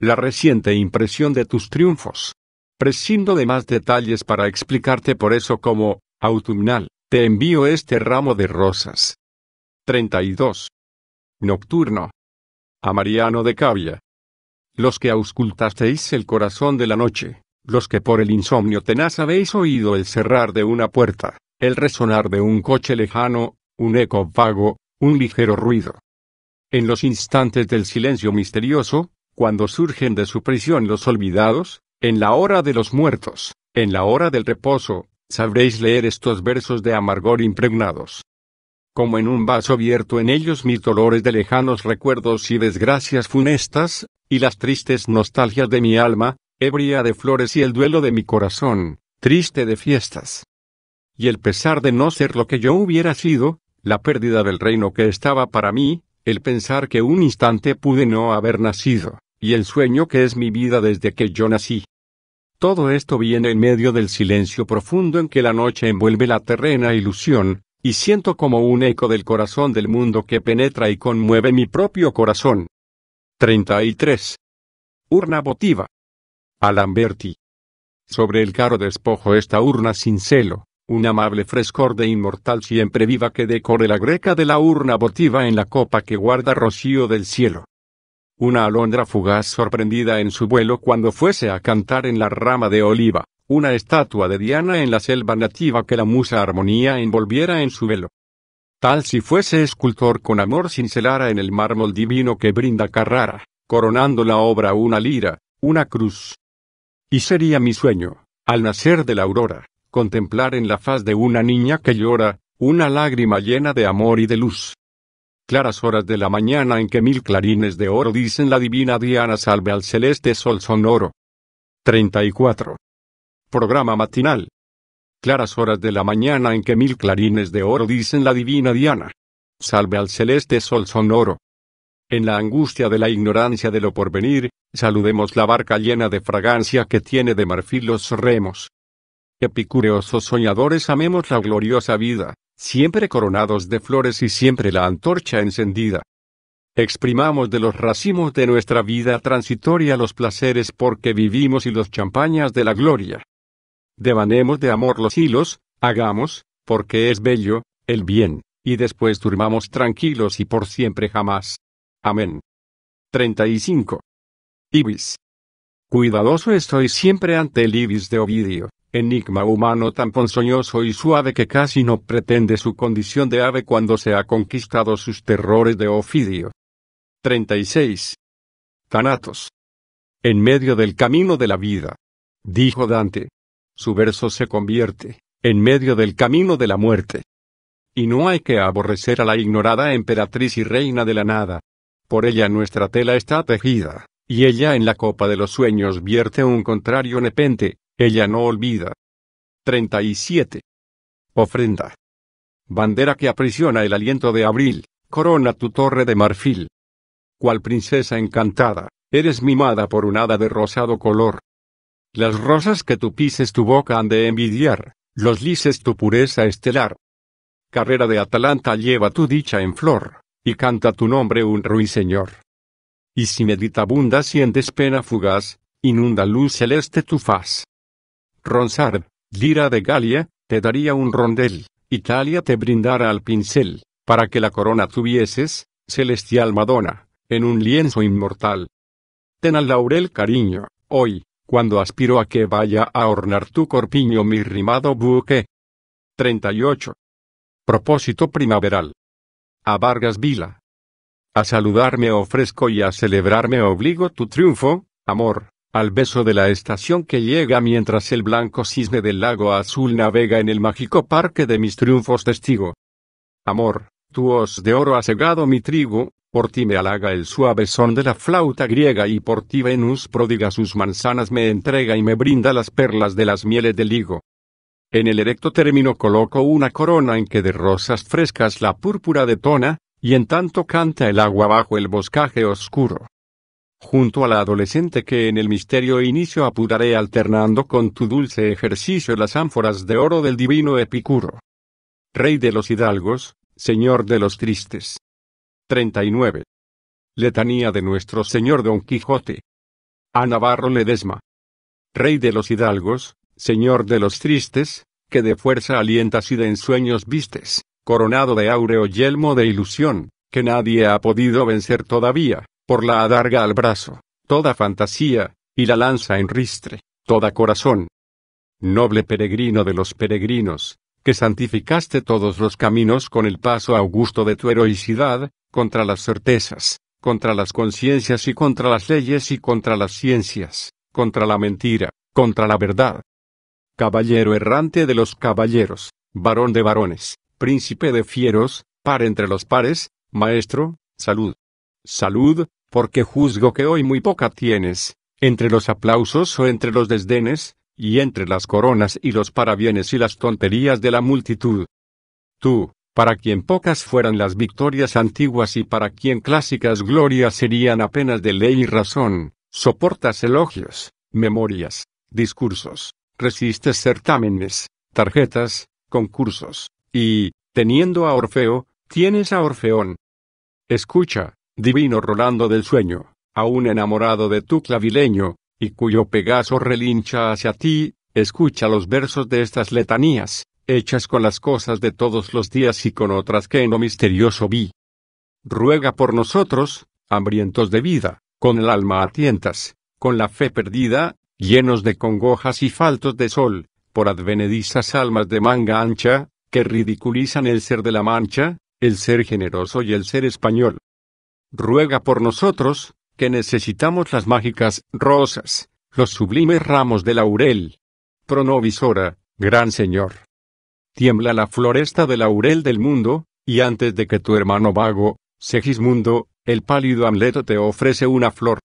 La reciente impresión de tus triunfos. Prescindo de más detalles para explicarte por eso como, autumnal, te envío este ramo de rosas. 32. Nocturno, a Mariano de Cavia. Los que auscultasteis el corazón de la noche, los que por el insomnio tenaz habéis oído el cerrar de una puerta, el resonar de un coche lejano, un eco vago, un ligero ruido. En los instantes del silencio misterioso, cuando surgen de su prisión los olvidados, en la hora de los muertos, en la hora del reposo, sabréis leer estos versos de amargor impregnados como en un vaso abierto en ellos mis dolores de lejanos recuerdos y desgracias funestas, y las tristes nostalgias de mi alma, ebria de flores y el duelo de mi corazón, triste de fiestas. Y el pesar de no ser lo que yo hubiera sido, la pérdida del reino que estaba para mí, el pensar que un instante pude no haber nacido, y el sueño que es mi vida desde que yo nací. Todo esto viene en medio del silencio profundo en que la noche envuelve la terrena ilusión, y siento como un eco del corazón del mundo que penetra y conmueve mi propio corazón. 33. Urna votiva. Alamberti. Sobre el caro despojo esta urna sin celo, un amable frescor de inmortal siempre viva que decore la greca de la urna votiva en la copa que guarda rocío del cielo. Una alondra fugaz sorprendida en su vuelo cuando fuese a cantar en la rama de oliva una estatua de Diana en la selva nativa que la musa Armonía envolviera en su velo. Tal si fuese escultor con amor cincelara en el mármol divino que brinda Carrara, coronando la obra una lira, una cruz. Y sería mi sueño, al nacer de la aurora, contemplar en la faz de una niña que llora, una lágrima llena de amor y de luz. Claras horas de la mañana en que mil clarines de oro dicen la divina Diana salve al celeste sol sonoro. 34 programa matinal. Claras horas de la mañana en que mil clarines de oro dicen la divina Diana. Salve al celeste sol sonoro. En la angustia de la ignorancia de lo porvenir, saludemos la barca llena de fragancia que tiene de marfil los remos. Epicureosos soñadores amemos la gloriosa vida, siempre coronados de flores y siempre la antorcha encendida. Exprimamos de los racimos de nuestra vida transitoria los placeres porque vivimos y los champañas de la gloria. Devanemos de amor los hilos, hagamos, porque es bello, el bien, y después durmamos tranquilos y por siempre jamás. Amén. 35. Ibis. Cuidadoso estoy siempre ante el Ibis de Ovidio, enigma humano tan ponzoñoso y suave que casi no pretende su condición de ave cuando se ha conquistado sus terrores de Ofidio. 36. Thanatos. En medio del camino de la vida. Dijo Dante, su verso se convierte, en medio del camino de la muerte. Y no hay que aborrecer a la ignorada emperatriz y reina de la nada. Por ella nuestra tela está tejida, y ella en la copa de los sueños vierte un contrario nepente, ella no olvida. 37. Ofrenda. Bandera que aprisiona el aliento de abril, corona tu torre de marfil. Cual princesa encantada, eres mimada por un hada de rosado color, las rosas que tu pises tu boca han de envidiar, los lises tu pureza estelar. Carrera de Atalanta lleva tu dicha en flor, y canta tu nombre un ruiseñor. Y si meditabunda sientes pena fugaz, inunda luz celeste tu faz. Ronsard, lira de Galia, te daría un rondel, Italia te brindara al pincel, para que la corona tuvieses, celestial Madonna, en un lienzo inmortal. Ten al laurel cariño, hoy, cuando aspiro a que vaya a hornar tu corpiño mi rimado buque. 38. Propósito primaveral. A Vargas Vila. A saludarme ofrezco y a celebrarme obligo tu triunfo, amor, al beso de la estación que llega mientras el blanco cisne del lago azul navega en el mágico parque de mis triunfos testigo. Amor, tu hoz de oro ha cegado mi trigo, por ti me halaga el suave son de la flauta griega y por ti Venus prodiga sus manzanas me entrega y me brinda las perlas de las mieles del higo. En el erecto término coloco una corona en que de rosas frescas la púrpura detona, y en tanto canta el agua bajo el boscaje oscuro. Junto a la adolescente que en el misterio inicio apuraré alternando con tu dulce ejercicio las ánforas de oro del divino Epicuro. Rey de los hidalgos, señor de los tristes. 39. Letanía de nuestro Señor Don Quijote. A Navarro Ledesma. Rey de los hidalgos, Señor de los tristes, que de fuerza alientas y de ensueños vistes, coronado de áureo yelmo de ilusión, que nadie ha podido vencer todavía, por la adarga al brazo, toda fantasía, y la lanza en ristre, toda corazón. Noble peregrino de los peregrinos, que santificaste todos los caminos con el paso augusto de tu heroicidad, contra las certezas, contra las conciencias y contra las leyes y contra las ciencias, contra la mentira, contra la verdad. Caballero errante de los caballeros, varón de varones, príncipe de fieros, par entre los pares, maestro, salud. Salud, porque juzgo que hoy muy poca tienes, entre los aplausos o entre los desdenes, y entre las coronas y los parabienes y las tonterías de la multitud. Tú, para quien pocas fueran las victorias antiguas y para quien clásicas glorias serían apenas de ley y razón, soportas elogios, memorias, discursos, resistes certámenes, tarjetas, concursos, y, teniendo a Orfeo, tienes a Orfeón. Escucha, divino Rolando del sueño, aún enamorado de tu clavileño, y cuyo Pegaso relincha hacia ti, escucha los versos de estas letanías, hechas con las cosas de todos los días y con otras que en lo misterioso vi. Ruega por nosotros, hambrientos de vida, con el alma a tientas, con la fe perdida, llenos de congojas y faltos de sol, por advenedizas almas de manga ancha, que ridiculizan el ser de la mancha, el ser generoso y el ser español. Ruega por nosotros, que necesitamos las mágicas rosas, los sublimes ramos de laurel. Pronovisora, gran Señor tiembla la floresta de laurel del mundo, y antes de que tu hermano vago, Segismundo, el pálido Amleto te ofrece una flor.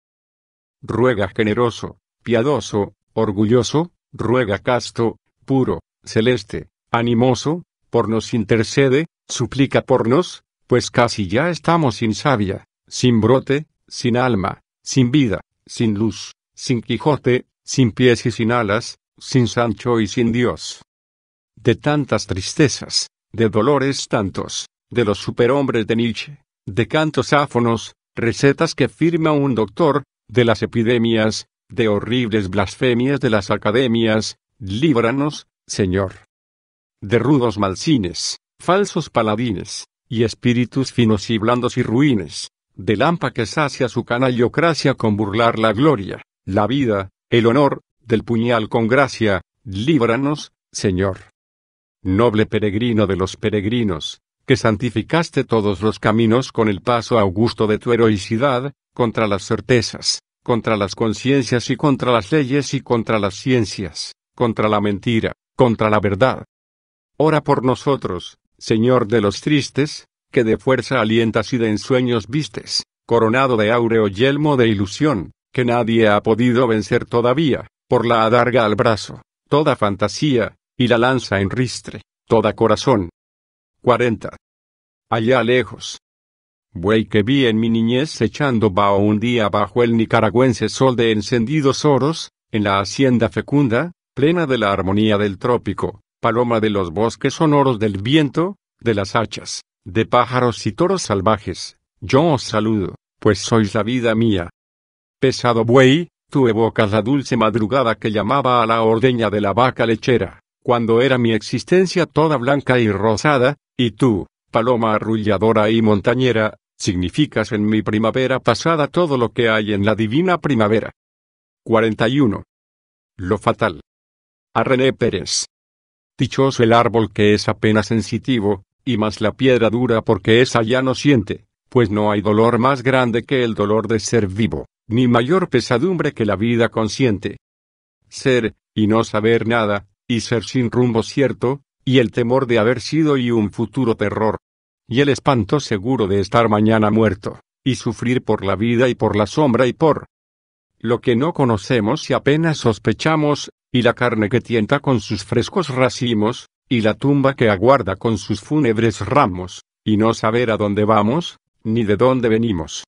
Ruega generoso, piadoso, orgulloso, ruega casto, puro, celeste, animoso, por nos intercede, suplica por nos, pues casi ya estamos sin savia, sin brote, sin alma, sin vida, sin luz, sin Quijote, sin pies y sin alas, sin Sancho y sin Dios de tantas tristezas, de dolores tantos, de los superhombres de Nietzsche, de cantos áfonos, recetas que firma un doctor, de las epidemias, de horribles blasfemias de las academias, líbranos, Señor. De rudos malsines, falsos paladines, y espíritus finos y blandos y ruines, de lámpa que sacia su canallocracia con burlar la gloria, la vida, el honor, del puñal con gracia, líbranos, Señor noble peregrino de los peregrinos, que santificaste todos los caminos con el paso augusto de tu heroicidad, contra las certezas, contra las conciencias y contra las leyes y contra las ciencias, contra la mentira, contra la verdad. Ora por nosotros, Señor de los tristes, que de fuerza alientas y de ensueños vistes, coronado de áureo yelmo de ilusión, que nadie ha podido vencer todavía, por la adarga al brazo, toda fantasía, y la lanza en ristre, toda corazón. 40. Allá lejos. Buey que vi en mi niñez echando vaho un día bajo el nicaragüense sol de encendidos oros, en la hacienda fecunda, plena de la armonía del trópico, paloma de los bosques sonoros del viento, de las hachas, de pájaros y toros salvajes, yo os saludo, pues sois la vida mía. Pesado buey, tú evocas la dulce madrugada que llamaba a la ordeña de la vaca lechera cuando era mi existencia toda blanca y rosada, y tú, paloma arrulladora y montañera, significas en mi primavera pasada todo lo que hay en la divina primavera. 41. Lo fatal. A René Pérez. Dichoso el árbol que es apenas sensitivo, y más la piedra dura porque esa ya no siente, pues no hay dolor más grande que el dolor de ser vivo, ni mayor pesadumbre que la vida consciente. Ser, y no saber nada, y ser sin rumbo cierto, y el temor de haber sido y un futuro terror, y el espanto seguro de estar mañana muerto, y sufrir por la vida y por la sombra y por lo que no conocemos y apenas sospechamos, y la carne que tienta con sus frescos racimos, y la tumba que aguarda con sus fúnebres ramos, y no saber a dónde vamos, ni de dónde venimos.